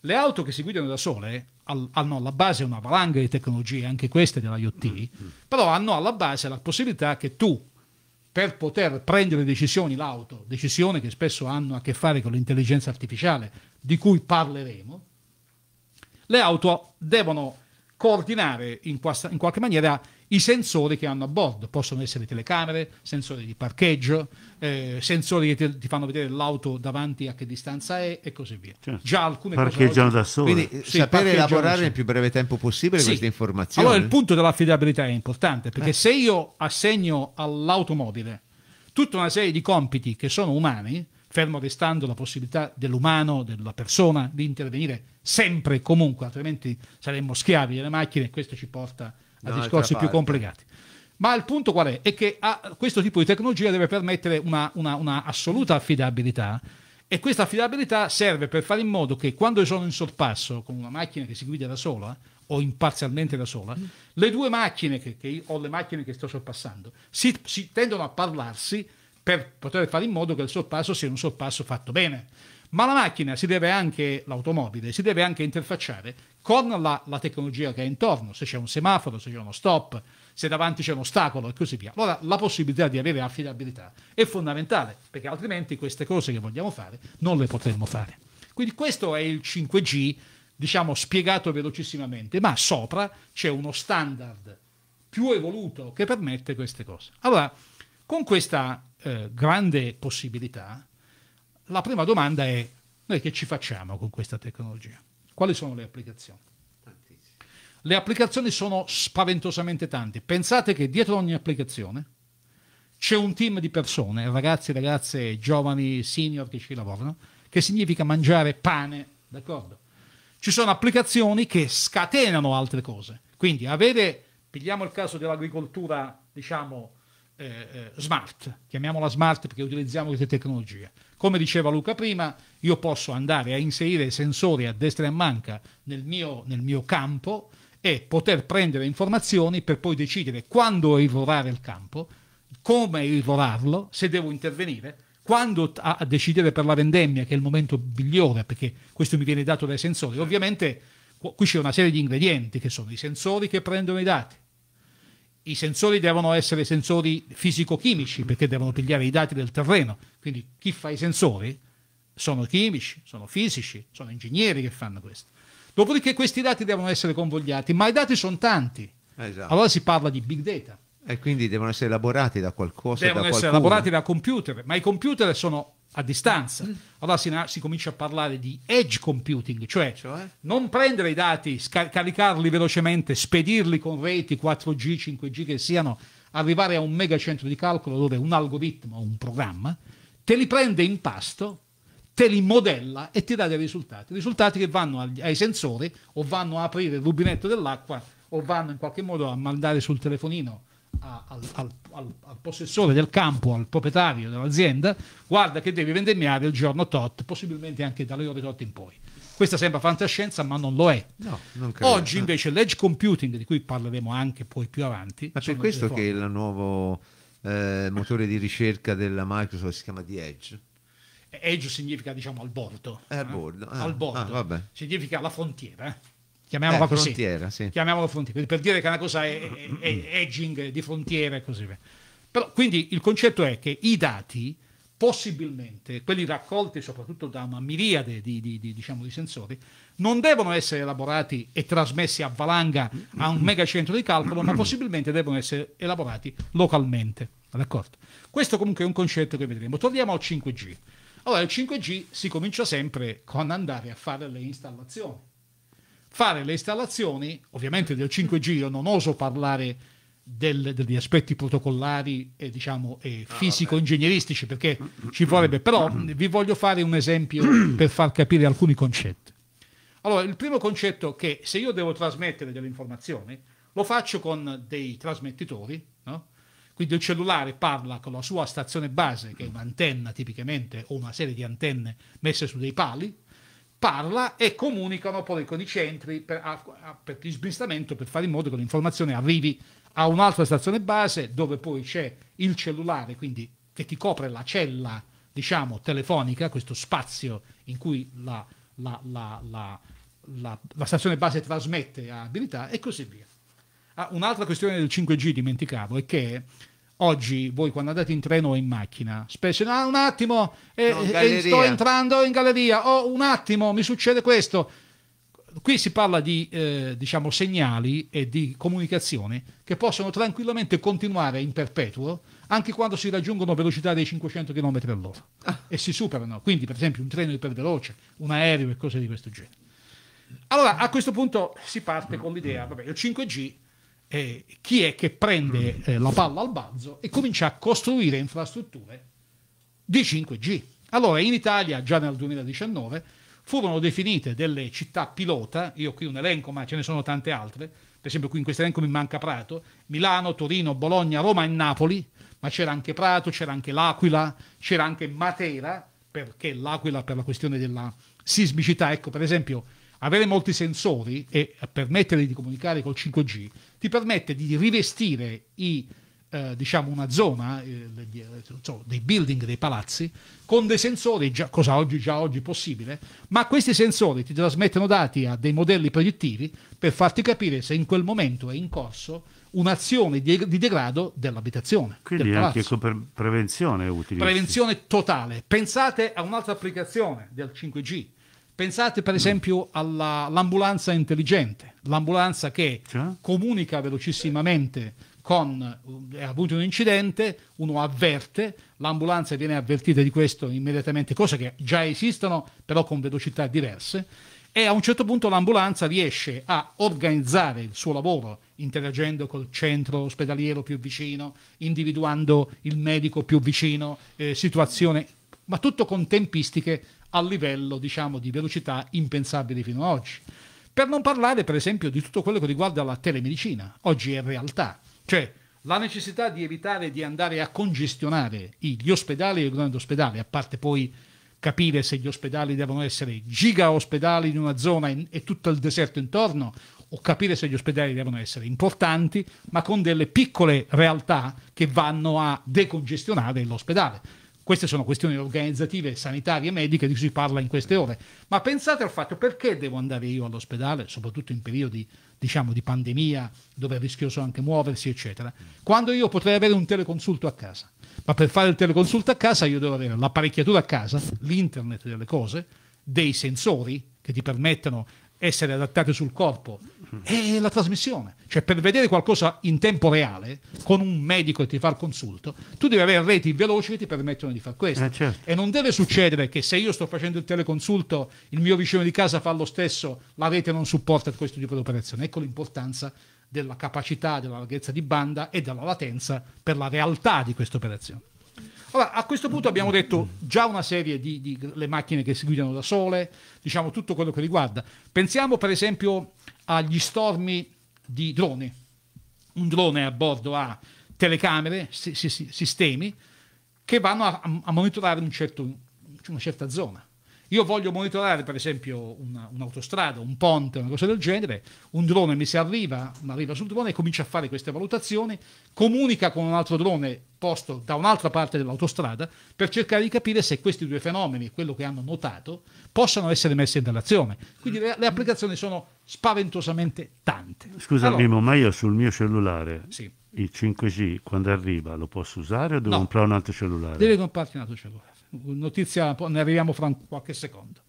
Le auto che si guidano da sole hanno alla base una valanga di tecnologie, anche queste dell'IoT, mm-hmm. però hanno alla base la possibilità che tu, per poter prendere decisioni l'auto, decisioni che spesso hanno a che fare con l'intelligenza artificiale, di cui parleremo, le auto devono coordinare in, qualche maniera i sensori che hanno a bordo. Possono essere telecamere, sensori di parcheggio, eh, sensori che ti, ti, fanno vedere l'auto davanti a che distanza è e così via. Certo. Già alcune parcheggiano da solo. Quindi sì, sapere elaborare nel più breve tempo possibile sì. queste informazioni. Allora il punto dell'affidabilità è importante perché eh. se io assegno all'automobile tutta una serie di compiti che sono umani, fermo restando la possibilità dell'umano, della persona di intervenire sempre e comunque, altrimenti saremmo schiavi delle macchine e questo ci porta a a no, discorsi più complicati. Ma il punto qual è? È che ah, questo tipo di tecnologia deve permettere una, una, una, assoluta affidabilità e questa affidabilità serve per fare in modo che quando sono in sorpasso con una macchina che si guida da sola o imparzialmente da sola, mm. le due macchine che, che o le macchine che sto sorpassando si, si tendono a parlarsi per poter fare in modo che il sorpasso sia un sorpasso fatto bene ma la macchina si deve anche, l'automobile, si deve anche interfacciare con la, la tecnologia che è intorno, se c'è un semaforo, se c'è uno stop, se davanti c'è un ostacolo e così via. Allora la possibilità di avere affidabilità è fondamentale, perché altrimenti queste cose che vogliamo fare non le potremmo fare. Quindi questo è il 5G, diciamo spiegato velocissimamente, ma sopra c'è uno standard più evoluto che permette queste cose. Allora, con questa eh, grande possibilità, la prima domanda è noi che ci facciamo con questa tecnologia? Quali sono le applicazioni? Tantissime. Le applicazioni sono spaventosamente tante. Pensate che dietro ogni applicazione c'è un team di persone, ragazzi, ragazze, giovani, senior che ci lavorano, che significa mangiare pane, d'accordo? Ci sono applicazioni che scatenano altre cose. Quindi avere, pigliamo il caso dell'agricoltura, diciamo, eh, eh, smart, chiamiamola smart perché utilizziamo queste tecnologie. Come diceva Luca prima, io posso andare a inserire sensori a destra e a manca nel mio, nel mio campo e poter prendere informazioni per poi decidere quando irrorare il campo, come irrorarlo, se devo intervenire, quando a, decidere per la vendemmia, che è il momento migliore, perché questo mi viene dato dai sensori. Ovviamente qui c'è una serie di ingredienti che sono i sensori che prendono i dati, i sensori devono essere sensori fisico-chimici perché devono pigliare i dati del terreno. Quindi chi fa i sensori sono chimici, sono fisici, sono ingegneri che fanno questo. Dopodiché questi dati devono essere convogliati, ma i dati sono tanti. Esatto. Allora si parla di big data. E quindi devono essere elaborati da qualcosa. Devono da essere elaborati da computer, ma i computer sono a distanza. Mm. Allora si, si, comincia a parlare di edge computing, cioè, cioè? non prendere i dati, scaricarli velocemente, spedirli con reti 4G, 5G che siano, arrivare a un megacentro di calcolo dove un algoritmo, un programma, te li prende in pasto, te li modella e ti dà dei risultati. Risultati che vanno agli, ai sensori o vanno a aprire il rubinetto dell'acqua o vanno in qualche modo a mandare sul telefonino a, al, al, al, possessore del campo, al proprietario dell'azienda, guarda che devi vendemmiare il giorno tot, possibilmente anche dalle ore tot in poi. Questa sembra fantascienza, ma non lo è. No, non Oggi invece l'edge computing, di cui parleremo anche poi più avanti. Ma per questo che il nuovo eh, motore di ricerca della Microsoft si chiama The Edge? Edge significa diciamo al bordo. Eh, eh? Ah, bordo. Ah, al bordo. Ah, significa la frontiera. Eh. Chiamiamola eh, così. Frontiera, sì. Chiamiamola frontiera, per dire che una cosa è, è, è edging di frontiera e così via. Però, quindi il concetto è che i dati, possibilmente, quelli raccolti soprattutto da una miriade di, di, di, diciamo, di sensori, non devono essere elaborati e trasmessi a valanga a un megacentro di calcolo, ma possibilmente devono essere elaborati localmente. D'accordo? Questo comunque è un concetto che vedremo. Torniamo al 5G. Allora, il 5G si comincia sempre con andare a fare le installazioni fare le installazioni, ovviamente del 5G, io non oso parlare del, degli aspetti protocollari e diciamo e ah, fisico-ingegneristici perché ci vorrebbe, però mm. vi voglio fare un esempio per far capire alcuni concetti. Allora, il primo concetto è che se io devo trasmettere delle informazioni, lo faccio con dei trasmettitori, no? quindi il cellulare parla con la sua stazione base, che è un'antenna tipicamente, o una serie di antenne messe su dei pali, parla e comunicano poi con i centri per, a, ah, a, ah, per il smistamento per fare in modo che l'informazione arrivi a un'altra stazione base dove poi c'è il cellulare, quindi che ti copre la cella, diciamo, telefonica, questo spazio in cui la, la, la, la stazione base trasmette abilità e così via. Ah, un'altra questione del 5G, dimenticavo, è che Oggi voi quando andate in treno o in macchina, spesso ah, un attimo, eh, no, sto entrando in galleria, oh un attimo, mi succede questo. Qui si parla di eh, diciamo, segnali e di comunicazione che possono tranquillamente continuare in perpetuo anche quando si raggiungono velocità dei 500 km all'ora ah. e si superano. Quindi per esempio un treno iperveloce, un aereo e cose di questo genere. Allora a questo punto si parte con l'idea, vabbè, il 5G eh, chi è che prende mm. eh, la palla al balzo e comincia a costruire infrastrutture di 5G. Allora in Italia già nel 2019 furono definite delle città pilota, io qui un elenco ma ce ne sono tante altre, per esempio qui in questo elenco mi manca Prato, Milano, Torino, Bologna, Roma e Napoli, ma c'era anche Prato, c'era anche L'Aquila, c'era anche Matera, perché L'Aquila per la questione della sismicità, ecco per esempio avere molti sensori e permettere di comunicare col 5G ti permette di rivestire i, eh, diciamo una zona eh, dei building, dei palazzi con dei sensori, già, cosa oggi già oggi possibile, ma questi sensori ti trasmettono dati a dei modelli proiettivi per farti capire se in quel momento è in corso un'azione di, di degrado dell'abitazione. Quindi del anche con pre- prevenzione è utile. Prevenzione totale. Pensate a un'altra applicazione del 5G Pensate per mm. esempio all'ambulanza intelligente, l'ambulanza che cioè? comunica velocissimamente con è eh, avuto un incidente, uno avverte, l'ambulanza viene avvertita di questo immediatamente, cose che già esistono però con velocità diverse e a un certo punto l'ambulanza riesce a organizzare il suo lavoro interagendo col centro ospedaliero più vicino, individuando il medico più vicino, eh, situazione, ma tutto con tempistiche a livello diciamo, di velocità impensabili fino ad oggi. Per non parlare per esempio di tutto quello che riguarda la telemedicina, oggi è realtà, cioè la necessità di evitare di andare a congestionare gli ospedali e i grandi ospedali, a parte poi capire se gli ospedali devono essere giga ospedali in una zona e tutto il deserto intorno o capire se gli ospedali devono essere importanti, ma con delle piccole realtà che vanno a decongestionare l'ospedale. Queste sono questioni organizzative, sanitarie e mediche di cui si parla in queste ore. Ma pensate al fatto perché devo andare io all'ospedale, soprattutto in periodi diciamo, di pandemia, dove è rischioso anche muoversi, eccetera, quando io potrei avere un teleconsulto a casa. Ma per fare il teleconsulto a casa io devo avere l'apparecchiatura a casa, l'internet delle cose, dei sensori che ti permettono essere adattati sul corpo è la trasmissione. Cioè, per vedere qualcosa in tempo reale, con un medico che ti fa il consulto, tu devi avere reti veloci che ti permettono di fare questo. Eh, certo. E non deve succedere che se io sto facendo il teleconsulto, il mio vicino di casa fa lo stesso, la rete non supporta questo tipo di operazione. Ecco l'importanza della capacità, della larghezza di banda e della latenza per la realtà di questa operazione. Allora, a questo punto abbiamo detto già una serie di, di le macchine che si guidano da sole, diciamo tutto quello che riguarda. Pensiamo per esempio agli stormi di droni. Un drone a bordo ha telecamere, si, si, sistemi che vanno a, a monitorare un certo, una certa zona io voglio monitorare, per esempio, una, un'autostrada, un ponte, una cosa del genere. Un drone mi si arriva, mi arriva sul drone e comincia a fare queste valutazioni, comunica con un altro drone posto da un'altra parte dell'autostrada per cercare di capire se questi due fenomeni, quello che hanno notato, possano essere messi in relazione. Quindi le, le applicazioni sono spaventosamente tante. Scusa allora, Mimo, ma io sul mio cellulare sì. il 5G quando arriva lo posso usare o devo no, comprare un altro cellulare? Deve comprarti un altro cellulare notizia, ne arriviamo fra qualche secondo.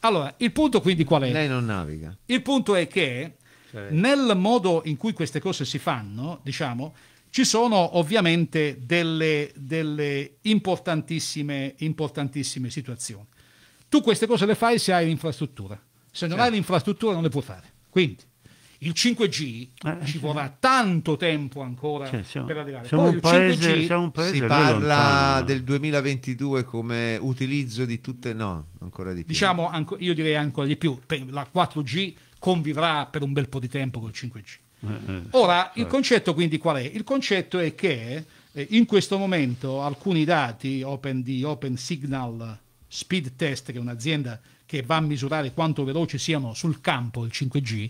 Allora, il punto quindi qual è? Lei non naviga. Il punto è che cioè... nel modo in cui queste cose si fanno, diciamo, ci sono ovviamente delle, delle importantissime, importantissime, situazioni. Tu queste cose le fai se hai l'infrastruttura, se non certo. hai l'infrastruttura non le puoi fare. Quindi il 5G eh, ci vorrà tanto tempo ancora cioè, siamo, per arrivare. Siamo Poi un, paese, 5G, siamo un paese, si parla del 2022 come utilizzo di tutte, no, ancora di più. Diciamo, io direi ancora di più, la 4G convivrà per un bel po' di tempo col 5G. Eh, eh, Ora, il certo. concetto quindi qual è? Il concetto è che in questo momento alcuni dati open di Open Signal Speed Test, che è un'azienda che va a misurare quanto veloce siano sul campo il 5G,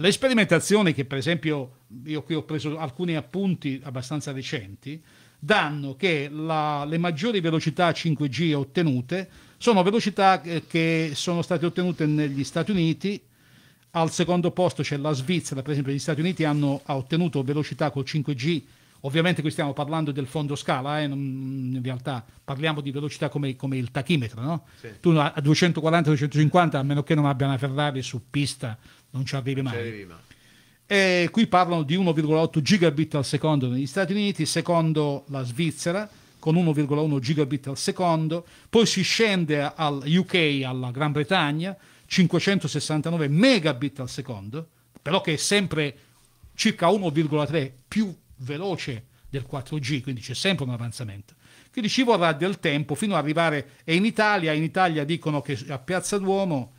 le sperimentazioni che per esempio io qui ho preso alcuni appunti abbastanza recenti, danno che la, le maggiori velocità 5G ottenute sono velocità che, sono state ottenute negli Stati Uniti, al secondo posto c'è la Svizzera, per esempio gli Stati Uniti hanno ottenuto velocità col 5G, ovviamente qui stiamo parlando del fondo scala, eh, in realtà parliamo di velocità come, come il tachimetro, no? sì. tu a 240-250 a meno che non abbia una Ferrari su pista non ci arrivi mai. E qui parlano di 1,8 gigabit al secondo negli Stati Uniti, secondo la Svizzera con 1,1 gigabit al secondo, poi si scende al UK, alla Gran Bretagna, 569 megabit al secondo, però che è sempre circa 1,3 più veloce del 4G, quindi c'è sempre un avanzamento. Quindi ci vorrà del tempo fino ad arrivare, e in Italia, in Italia dicono che a Piazza Duomo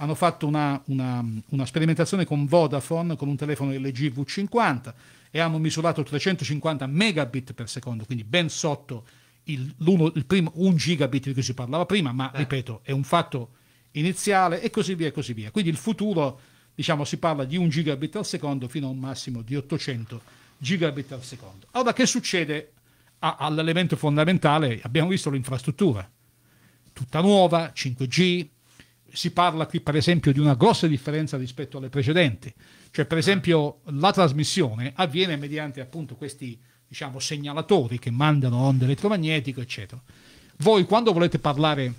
hanno fatto una, una, una sperimentazione con Vodafone, con un telefono LG V50 e hanno misurato 350 megabit per secondo, quindi ben sotto il, il primo, 1 gigabit di cui si parlava prima, ma certo. ripeto, è un fatto iniziale e così via e così via. Quindi il futuro, diciamo, si parla di 1 gigabit al secondo fino a un massimo di 800 gigabit al secondo. Allora che succede all'elemento fondamentale? Abbiamo visto l'infrastruttura, tutta nuova, 5G, si parla qui per esempio di una grossa differenza rispetto alle precedenti, cioè per esempio la trasmissione avviene mediante appunto questi diciamo, segnalatori che mandano onde elettromagnetiche eccetera. Voi quando volete parlare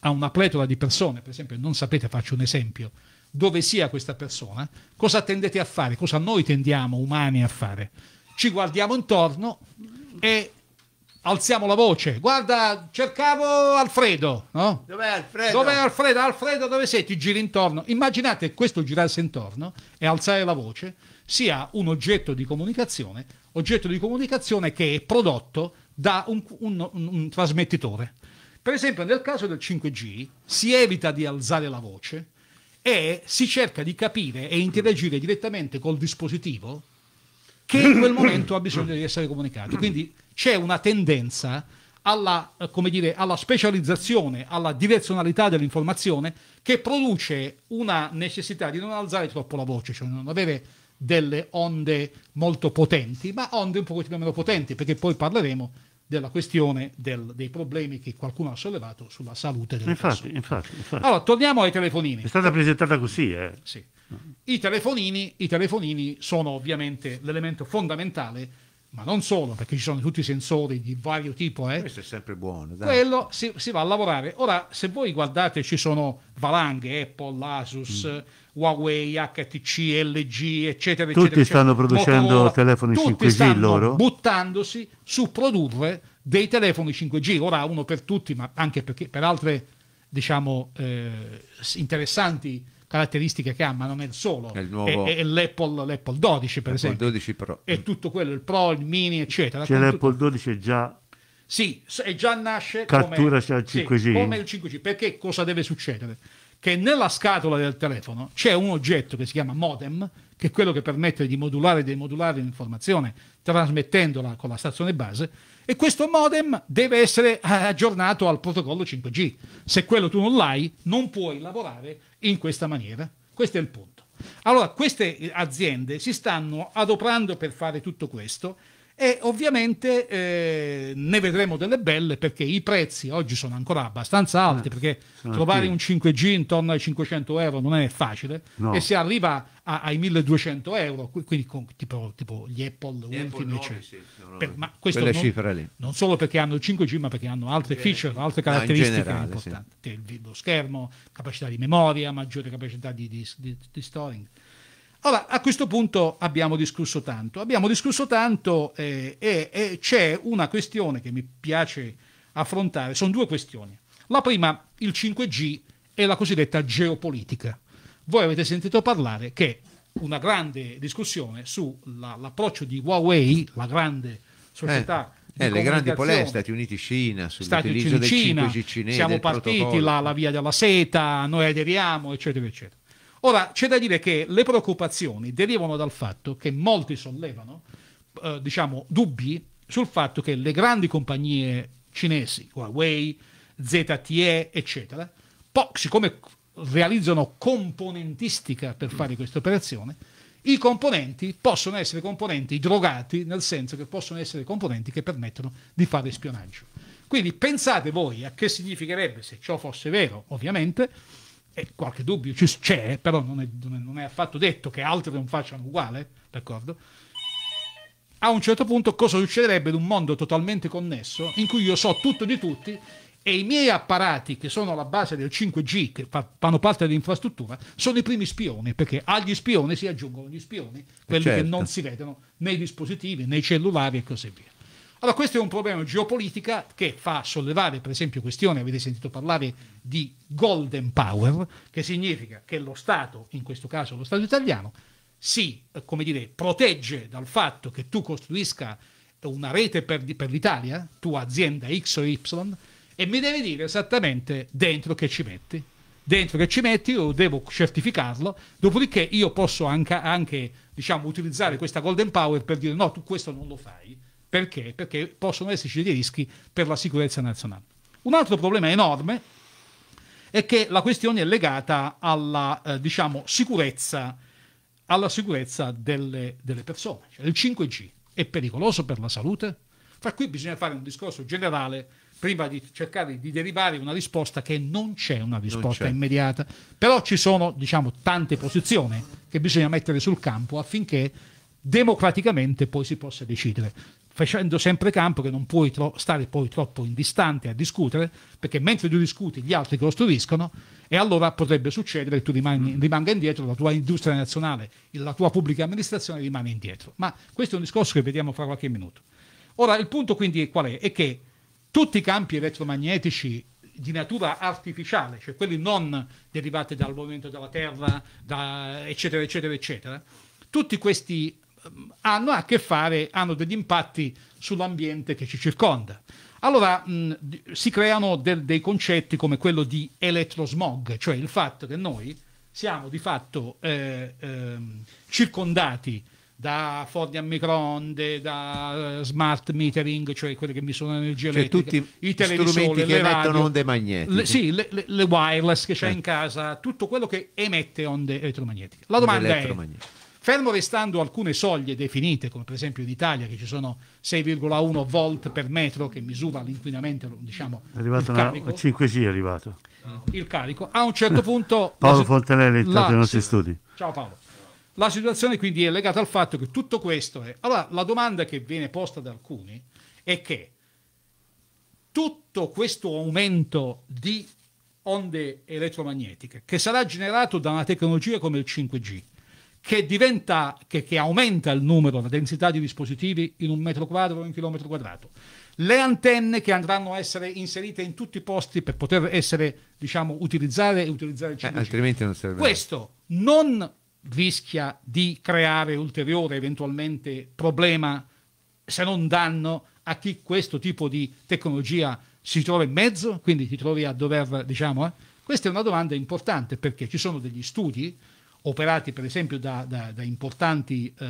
a una pletora di persone, per esempio non sapete, faccio un esempio, dove sia questa persona, cosa tendete a fare, cosa noi tendiamo umani a fare? Ci guardiamo intorno e alziamo la voce. Guarda, cercavo Alfredo, no? Dov'è Alfredo? Dov'è Alfredo? Alfredo, dove sei? Ti giri intorno. Immaginate questo girarsi intorno e alzare la voce sia un oggetto di comunicazione, oggetto di comunicazione che è prodotto da un, un, un, un trasmettitore. Per esempio, nel caso del 5G si evita di alzare la voce e si cerca di capire e interagire direttamente col dispositivo che in quel momento ha bisogno di essere comunicato. Quindi c'è una tendenza alla, eh, dire, alla, specializzazione, alla direzionalità dell'informazione che produce una necessità di non alzare troppo la voce, cioè non avere delle onde molto potenti, ma onde un pochettino meno potenti, perché poi parleremo della questione del, dei problemi che qualcuno ha sollevato sulla salute delle infatti, infatti, infatti, Allora, torniamo ai telefonini. È stata presentata così, eh? Sì. I telefonini, i telefonini sono ovviamente l'elemento fondamentale ma non solo, perché ci sono tutti i sensori di vario tipo. Eh. Questo è sempre buono. Dai. Quello si, si, va a lavorare. Ora, se voi guardate, ci sono valanghe, Apple, Asus, mm. Huawei, HTC, LG, eccetera, tutti eccetera. stanno eccetera. producendo Motorola, telefoni 5G loro? buttandosi su produrre dei telefoni 5G. Ora uno per tutti, ma anche per altre, diciamo, eh, interessanti caratteristiche che ha, ma non è il solo, è, il nuovo... è, è l'Apple, l'Apple, 12 per esempio, 12 Pro. è tutto quello, il Pro, il Mini, eccetera. C'è cioè, l'Apple tutto... 12 già sì, e già nasce Cattura come, il 5G. Sì, come il 5G. Perché cosa deve succedere? Che nella scatola del telefono c'è un oggetto che si chiama modem, che è quello che permette di modulare e demodulare l'informazione trasmettendola con la stazione base. E questo modem deve essere aggiornato al protocollo 5G. Se quello tu non l'hai, non puoi lavorare in questa maniera. Questo è il punto. Allora, queste aziende si stanno adoperando per fare tutto questo e ovviamente eh, ne vedremo delle belle perché i prezzi oggi sono ancora abbastanza eh, alti eh, perché trovare un 5G intorno ai 500 euro non è facile no. e si arriva a, ai 1200 euro quindi con, tipo, tipo, gli Apple gli ultimi Apple 9, cioè. sì, per, ma questo non, non, solo perché hanno il 5G ma perché hanno altre okay. feature altre caratteristiche generale, importanti sì. lo schermo capacità di memoria maggiore capacità di, di, di, di storing allora, a questo punto abbiamo discusso tanto, abbiamo discusso tanto eh, e, e c'è una questione che mi piace affrontare, sono due questioni. La prima, il 5G e la cosiddetta geopolitica. Voi avete sentito parlare che una grande discussione sull'approccio la, di Huawei, la grande società eh. Eh, le grandi polemiche Stati Uniti-Cina sull'utilizzo Stati Uniti, del Cina, 5G cinese. Siamo partiti la, la, via della seta, noi aderiamo, eccetera, eccetera. Ora, c'è da dire che le preoccupazioni derivano dal fatto che molti sollevano, eh, diciamo, dubbi sul fatto che le grandi compagnie cinesi, Huawei, ZTE, eccetera, po- siccome realizzano componentistica per fare questa operazione, i componenti possono essere componenti drogati, nel senso che possono essere componenti che permettono di fare spionaggio. Quindi pensate voi a che significherebbe, se ciò fosse vero, ovviamente, e qualche dubbio c'è, però non è, non è affatto detto che altri non facciano uguale, d'accordo? A un certo punto cosa succederebbe in un mondo totalmente connesso in cui io so tutto di tutti e i miei apparati che sono la base del 5G, che fa, fanno parte dell'infrastruttura, sono i primi spioni, perché agli spioni si aggiungono gli spioni, quelli certo. che non si vedono nei dispositivi, nei cellulari e così via. Allora questo è un problema geopolitica che fa sollevare, per esempio, questione, avete sentito parlare di golden power, che significa che lo Stato, in questo caso lo Stato italiano, si eh, come dire, protegge dal fatto che tu costruisca una rete per, per l'Italia, tua azienda X o Y, e mi deve dire esattamente dentro che ci metti. Dentro che ci metti, io devo certificarlo, dopodiché io posso anche, anche diciamo, utilizzare questa golden power per dire no, tu questo non lo fai perché? Perché possono esserci dei rischi per la sicurezza nazionale. Un altro problema enorme è che la questione è legata alla eh, diciamo, sicurezza, alla sicurezza delle, delle persone. Cioè, il 5G è pericoloso per la salute? Fra qui bisogna fare un discorso generale prima di cercare di derivare una risposta che non c'è una risposta c'è. immediata, però ci sono diciamo, tante posizioni che bisogna mettere sul campo affinché democraticamente poi si possa decidere facendo sempre campo che non puoi stare poi troppo in distante a discutere, perché mentre tu discuti gli altri costruiscono e allora potrebbe succedere che tu rimani, mm. rimanga indietro, la tua industria nazionale, la tua pubblica amministrazione rimane indietro. Ma questo è un discorso che vediamo fra qualche minuto. Ora, il punto quindi qual è? È che tutti i campi elettromagnetici di natura artificiale, cioè quelli non derivati dal movimento della Terra, da eccetera, eccetera, eccetera, tutti questi hanno a che fare, hanno degli impatti sull'ambiente che ci circonda. Allora mh, si creano del, dei concetti come quello di elettrosmog, cioè il fatto che noi siamo di fatto eh, eh, circondati da forni a microonde, da eh, smart metering, cioè quelle che misurano l'energia cioè, elettrica, tutti i televisori, che emettono onde magnetiche. Le, sì, le, le, le wireless che c'è eh. in casa, tutto quello che emette onde elettromagnetiche. La domanda è fermo restando alcune soglie definite, come per esempio in Italia che ci sono 6,1 volt per metro che misura l'inquinamento, diciamo, è arrivato una, carico, 5G è arrivato. Il carico. A un certo punto [laughs] Paolo la, Fontanelli è entrato nei nostri studi. Ciao Paolo. La situazione quindi è legata al fatto che tutto questo è Allora, la domanda che viene posta da alcuni è che tutto questo aumento di onde elettromagnetiche che sarà generato da una tecnologia come il 5G che, diventa, che, che aumenta il numero, la densità di dispositivi in un metro quadro o in chilometro quadrato. Le antenne che andranno a essere inserite in tutti i posti per poter essere, diciamo, utilizzare e utilizzare il 5G. Eh, altrimenti non serve. Questo non rischia di creare ulteriore eventualmente problema se non danno a chi questo tipo di tecnologia si trova in mezzo, quindi ti trovi a dover, diciamo, eh? questa è una domanda importante perché ci sono degli studi operati per esempio da, da, da importanti, eh,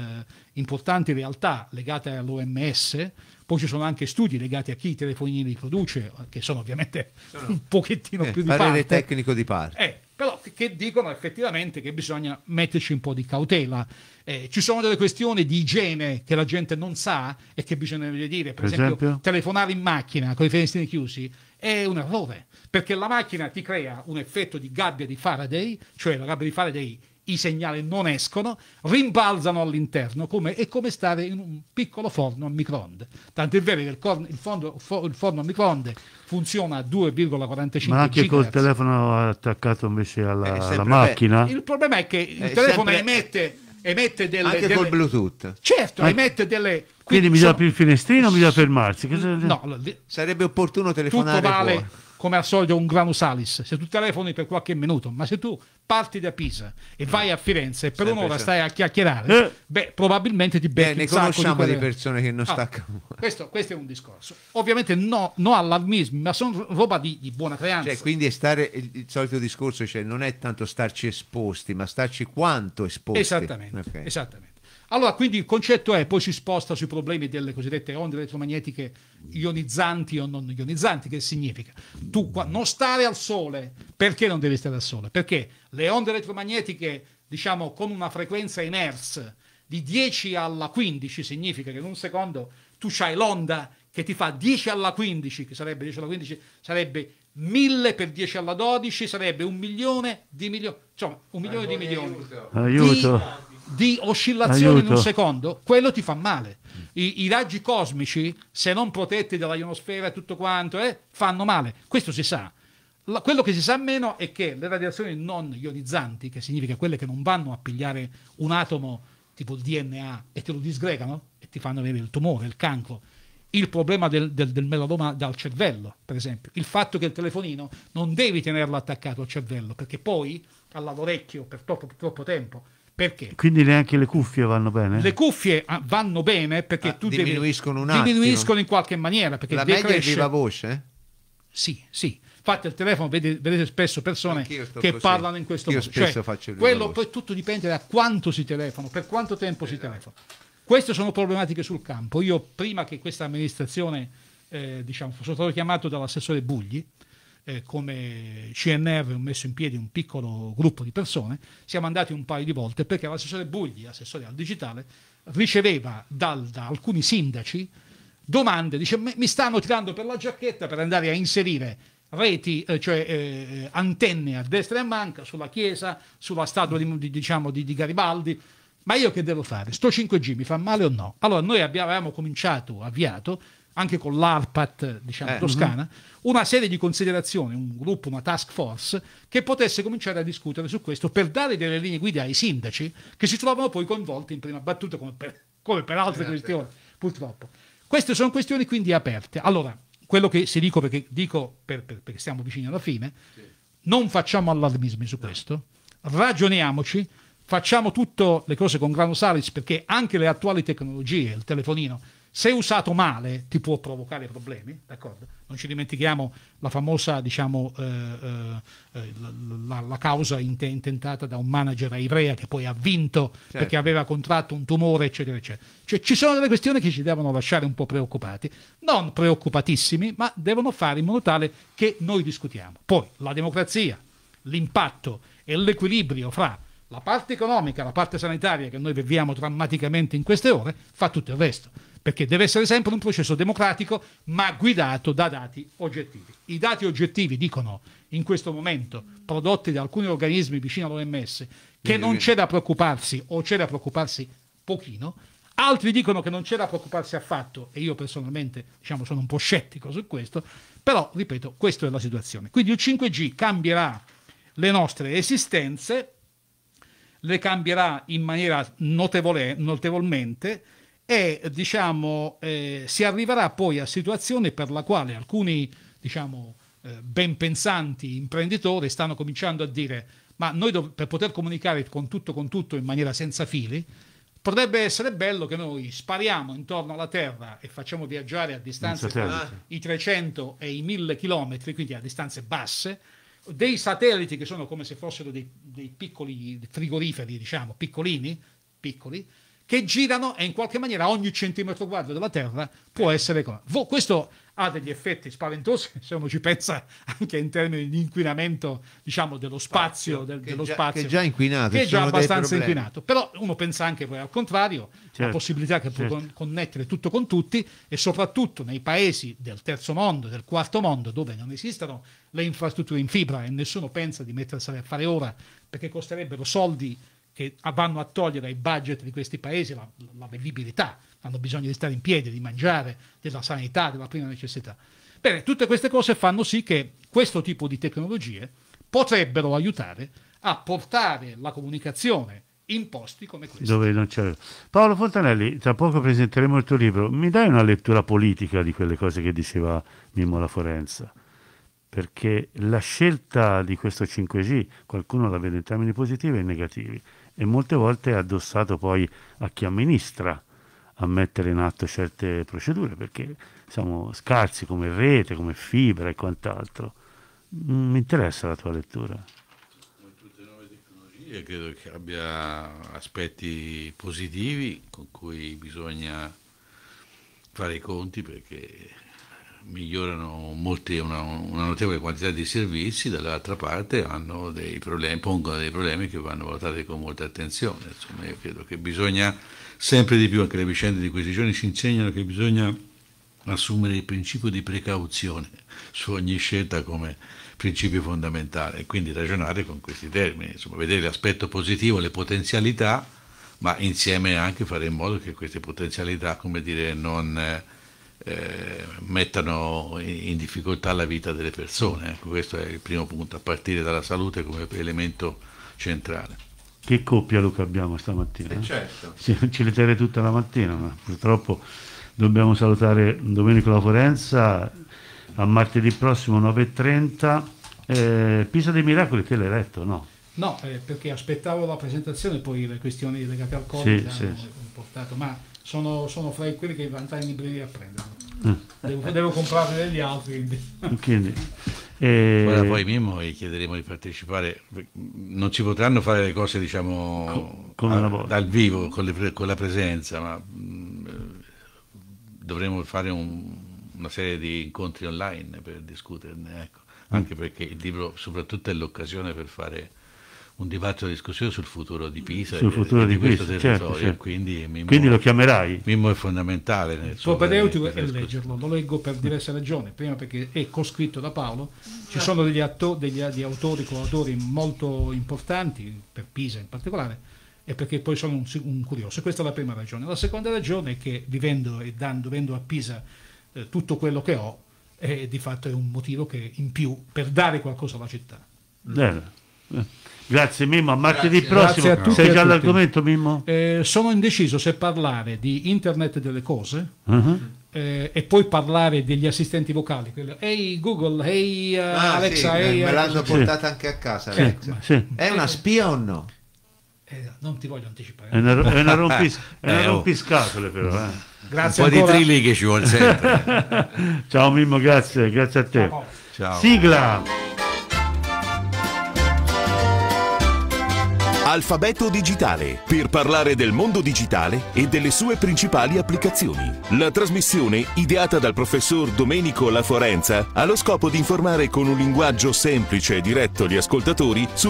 importanti, realtà legate all'OMS, poi ci sono anche studi legati a chi i telefonini li produce, che sono ovviamente sono... un pochettino eh, più di parere parte. tecnico di parte. Eh, però che dicono effettivamente che bisogna metterci un po' di cautela. Eh, ci sono delle questioni di igiene che la gente non sa e che bisognerebbe dire, per, per esempio, esempio, telefonare in macchina con i finestrini chiusi è un errore, perché la macchina ti crea un effetto di gabbia di Faraday, cioè la gabbia di Faraday i segnali non escono, rimbalzano all'interno come, è come stare in un piccolo forno a microonde. Tanto è vero che il, corno, il, forno, il forno a microonde funziona a 2,45 Ma anche col telefono attaccato invece alla, eh, alla macchina? Beh. Il problema è che il è eh, telefono sempre... emette emette delle... Anche delle... col Bluetooth. Certo, Anche... emette delle... Quindi, Quindi sono... più il finestrino o bisogna fermarsi? No, sarebbe opportuno telefonare Tutto vale... Fuori come al solito un granus salis, se tu telefoni per qualche minuto, ma se tu parti da Pisa e mm. vai a Firenze e per un'ora stai a chiacchierare, eh. beh, probabilmente ti becchi eh, ne conosciamo di, quelle... persone che non ah, staccano. Questo, questo, è un discorso. Ovviamente no, no allarmismi, ma sono roba di, di, buona creanza. Cioè, quindi è stare il, il, solito discorso, cioè non è tanto starci esposti, ma starci quanto esposti. Esattamente. Okay. esattamente. Allora, quindi il concetto è, poi si sposta sui problemi delle cosiddette onde elettromagnetiche ionizzanti o non ionizzanti, che significa? Tu qua, non stare al sole, perché non devi stare al sole? Perché le onde elettromagnetiche, diciamo, con una frequenza in hertz di 10 alla 15, significa che in un secondo tu hai l'onda che ti fa 10 alla 15, che sarebbe 10 alla 15, sarebbe 1000 per 10 alla 12, sarebbe un milione di milioni, insomma, un milione Aiuto. di milioni. Aiuto. Di di oscillazione Aiuto. in un secondo, quello ti fa male. I, i raggi cosmici, se non protetti dalla ionosfera e tutto quanto, eh, fanno male. Questo si sa. La, quello che si sa meno è che le radiazioni non ionizzanti, che significa quelle che non vanno a pigliare un atomo tipo il DNA e te lo disgregano e ti fanno avere il tumore, il cancro, il problema del, del, del, melanoma dal cervello, per esempio. Il fatto che il telefonino non devi tenerlo attaccato al cervello, perché poi all'orecchio per troppo, troppo tempo perché? Quindi neanche le cuffie vanno bene? Le cuffie ah, vanno bene perché ah, tu diminuiscono devi, un attimo. Diminuiscono in qualche maniera. Perché la decresce... media è viva voce? Sì, sì. Infatti al telefono vedete, vedete spesso persone che così. parlano in questo Io modo. Cioè, quello poi tutto dipende da quanto si telefono, per quanto tempo esatto. si telefona. Queste sono problematiche sul campo. Io prima che questa amministrazione, eh, diciamo, sono stato chiamato dall'assessore Bugli, eh, come CNR ho messo in piedi un piccolo gruppo di persone, siamo andati un paio di volte perché l'assessore Bugli, assessore al digitale, riceveva dal, da alcuni sindaci domande, dice mi stanno tirando per la giacchetta per andare a inserire reti, eh, cioè eh, eh, antenne a destra e a manca sulla chiesa, sulla statua di, di, diciamo, di, di Garibaldi, ma io che devo fare? Sto 5G mi fa male o no? Allora noi abbiamo cominciato, avviato anche con l'ARPAT diciamo, eh, toscana, uh-huh. una serie di considerazioni, un gruppo, una task force che potesse cominciare a discutere su questo per dare delle linee guida ai sindaci che si trovano poi coinvolti in prima battuta come per, come per altre esatto. questioni, purtroppo. Queste sono questioni quindi aperte. Allora, quello che si dico perché, dico per, per, perché siamo vicini alla fine, sì. non facciamo allarmismi su no. questo, ragioniamoci, facciamo tutte le cose con grano salis perché anche le attuali tecnologie, il telefonino, se usato male ti può provocare problemi, d'accordo? Non ci dimentichiamo la famosa, diciamo, eh, eh, eh la, la, causa intentata da un manager a Ivrea che poi ha vinto certo. perché aveva contratto un tumore, eccetera, eccetera. Cioè, ci sono delle questioni che ci devono lasciare un po' preoccupati, non preoccupatissimi, ma devono fare in modo tale che noi discutiamo. Poi la democrazia, l'impatto e l'equilibrio fra la parte economica, la parte sanitaria che noi viviamo drammaticamente in queste ore, fa tutto il resto perché deve essere sempre un processo democratico ma guidato da dati oggettivi. I dati oggettivi dicono in questo momento, prodotti da alcuni organismi vicino all'OMS, che non c'è da preoccuparsi o c'è da preoccuparsi pochino, altri dicono che non c'è da preoccuparsi affatto e io personalmente diciamo, sono un po' scettico su questo, però ripeto, questa è la situazione. Quindi il 5G cambierà le nostre esistenze, le cambierà in maniera notevole, notevolmente e diciamo, eh, si arriverà poi a situazioni per la quale alcuni diciamo, eh, ben pensanti imprenditori stanno cominciando a dire ma noi per poter comunicare con tutto con tutto in maniera senza fili potrebbe essere bello che noi spariamo intorno alla Terra e facciamo viaggiare a distanze tra i 300 e i 1000 km, quindi a distanze basse, dei satelliti che sono come se fossero dei, dei piccoli frigoriferi, diciamo, piccolini, piccoli, che girano e in qualche maniera ogni centimetro quadro della Terra può eh. essere... Questo ha degli effetti spaventosi [laughs] se uno ci pensa anche in termini di inquinamento diciamo dello spazio, del, dello già, spazio che è già inquinato che è già abbastanza inquinato però uno pensa anche poi al contrario certo, la possibilità che certo. può connettere tutto con tutti e soprattutto nei paesi del terzo mondo del quarto mondo dove non esistono le infrastrutture in fibra e nessuno pensa di mettersele a fare ora perché costerebbero soldi che vanno a togliere ai budget di questi paesi la, la bevibilità, hanno bisogno di stare in piedi, di mangiare, della sanità, della prima necessità. Bene, tutte queste cose fanno sì che questo tipo di tecnologie potrebbero aiutare a portare la comunicazione in posti come questo. Dove non c'è. Paolo Fontanelli, tra poco presenteremo il tuo libro. Mi dai una lettura politica di quelle cose che diceva Mimmo La Forenza? Perché la scelta di questo 5G, qualcuno la vede in termini positivi e negativi e molte volte è addossato poi a chi amministra a mettere in atto certe procedure perché siamo scarsi come rete, come fibra e quant'altro. Mm, mi interessa la tua lettura. Come tutte le nuove tecnologie credo che abbia aspetti positivi con cui bisogna fare i conti perché migliorano molti, una, una, notevole quantità di servizi, dall'altra parte dei problemi, pongono dei problemi che vanno valutati con molta attenzione. Insomma, io credo che bisogna sempre di più, anche le vicende di questi giorni ci insegnano che bisogna assumere il principio di precauzione su ogni scelta come principio fondamentale e quindi ragionare con questi termini, insomma, vedere l'aspetto positivo, le potenzialità, ma insieme anche fare in modo che queste potenzialità, come dire, non eh, eh, mettano in difficoltà la vita delle persone. Ecco, questo è il primo punto, a partire dalla salute come elemento centrale. Che coppia Luca abbiamo stamattina? Eh certo. Ci letterei tutta la mattina, ma purtroppo dobbiamo salutare Domenico La Forenza a martedì prossimo 9.30. Eh, Pisa dei Miracoli te l'hai letto, no? No, eh, perché aspettavo la presentazione, poi le questioni legate al Covid sì, hanno sì. portato, ma sono, sono fra quelli che vanno in libreria a prenderlo. Devo, devo comprare degli altri. Quindi, [laughs] e... Eh, Guarda, poi Mimmo e chiederemo di partecipare, non ci potranno fare le cose diciamo a, dal vivo con, le, con, la presenza, ma mh, mm, dovremo fare un, una serie di incontri online per discuterne, ecco. anche perché il libro soprattutto è l'occasione per fare un dibattito di discussione sul futuro di Pisa sul futuro di, di Pisa, certo, certo. Quindi, Mimmo, quindi, lo chiamerai Mimmo è fondamentale nel propedeutico è leggerlo lo leggo per diverse ragioni prima perché è coscritto da Paolo ci sono degli, atto, degli, degli autori coautori molto importanti per Pisa in particolare e perché poi sono un, un, curioso questa è la prima ragione la seconda ragione è che vivendo e dando, vendo a Pisa eh, tutto quello che ho è eh, di fatto è un motivo che in più per dare qualcosa alla città Bene. Eh. eh. Grazie Mimmo, a martedì Grazie. prossimo. Grazie a tutti, Sei già all'argomento Mimmo? Eh, sono indeciso se parlare di Internet delle cose uh-huh. eh, e poi parlare degli assistenti vocali. Ehi hey Google, hey uh, ah, Alexa, sì, hey, me l'hanno portata sì. anche a casa Alexa. Sì, sì. È una spia o no? Eh, non ti voglio anticipare. È una, è una, [laughs] rompis, è una eh, oh. rompiscatole però. Eh. Grazie Un po' ancora. di trilli che ci vuole sempre. [laughs] Ciao Mimmo, grazie, grazie a te. Ciao. Sigla. Alfabeto Digitale, per parlare del mondo digitale e delle sue principali applicazioni. La trasmissione, ideata dal professor Domenico La Forenza, ha lo scopo di informare con un linguaggio semplice e diretto gli ascoltatori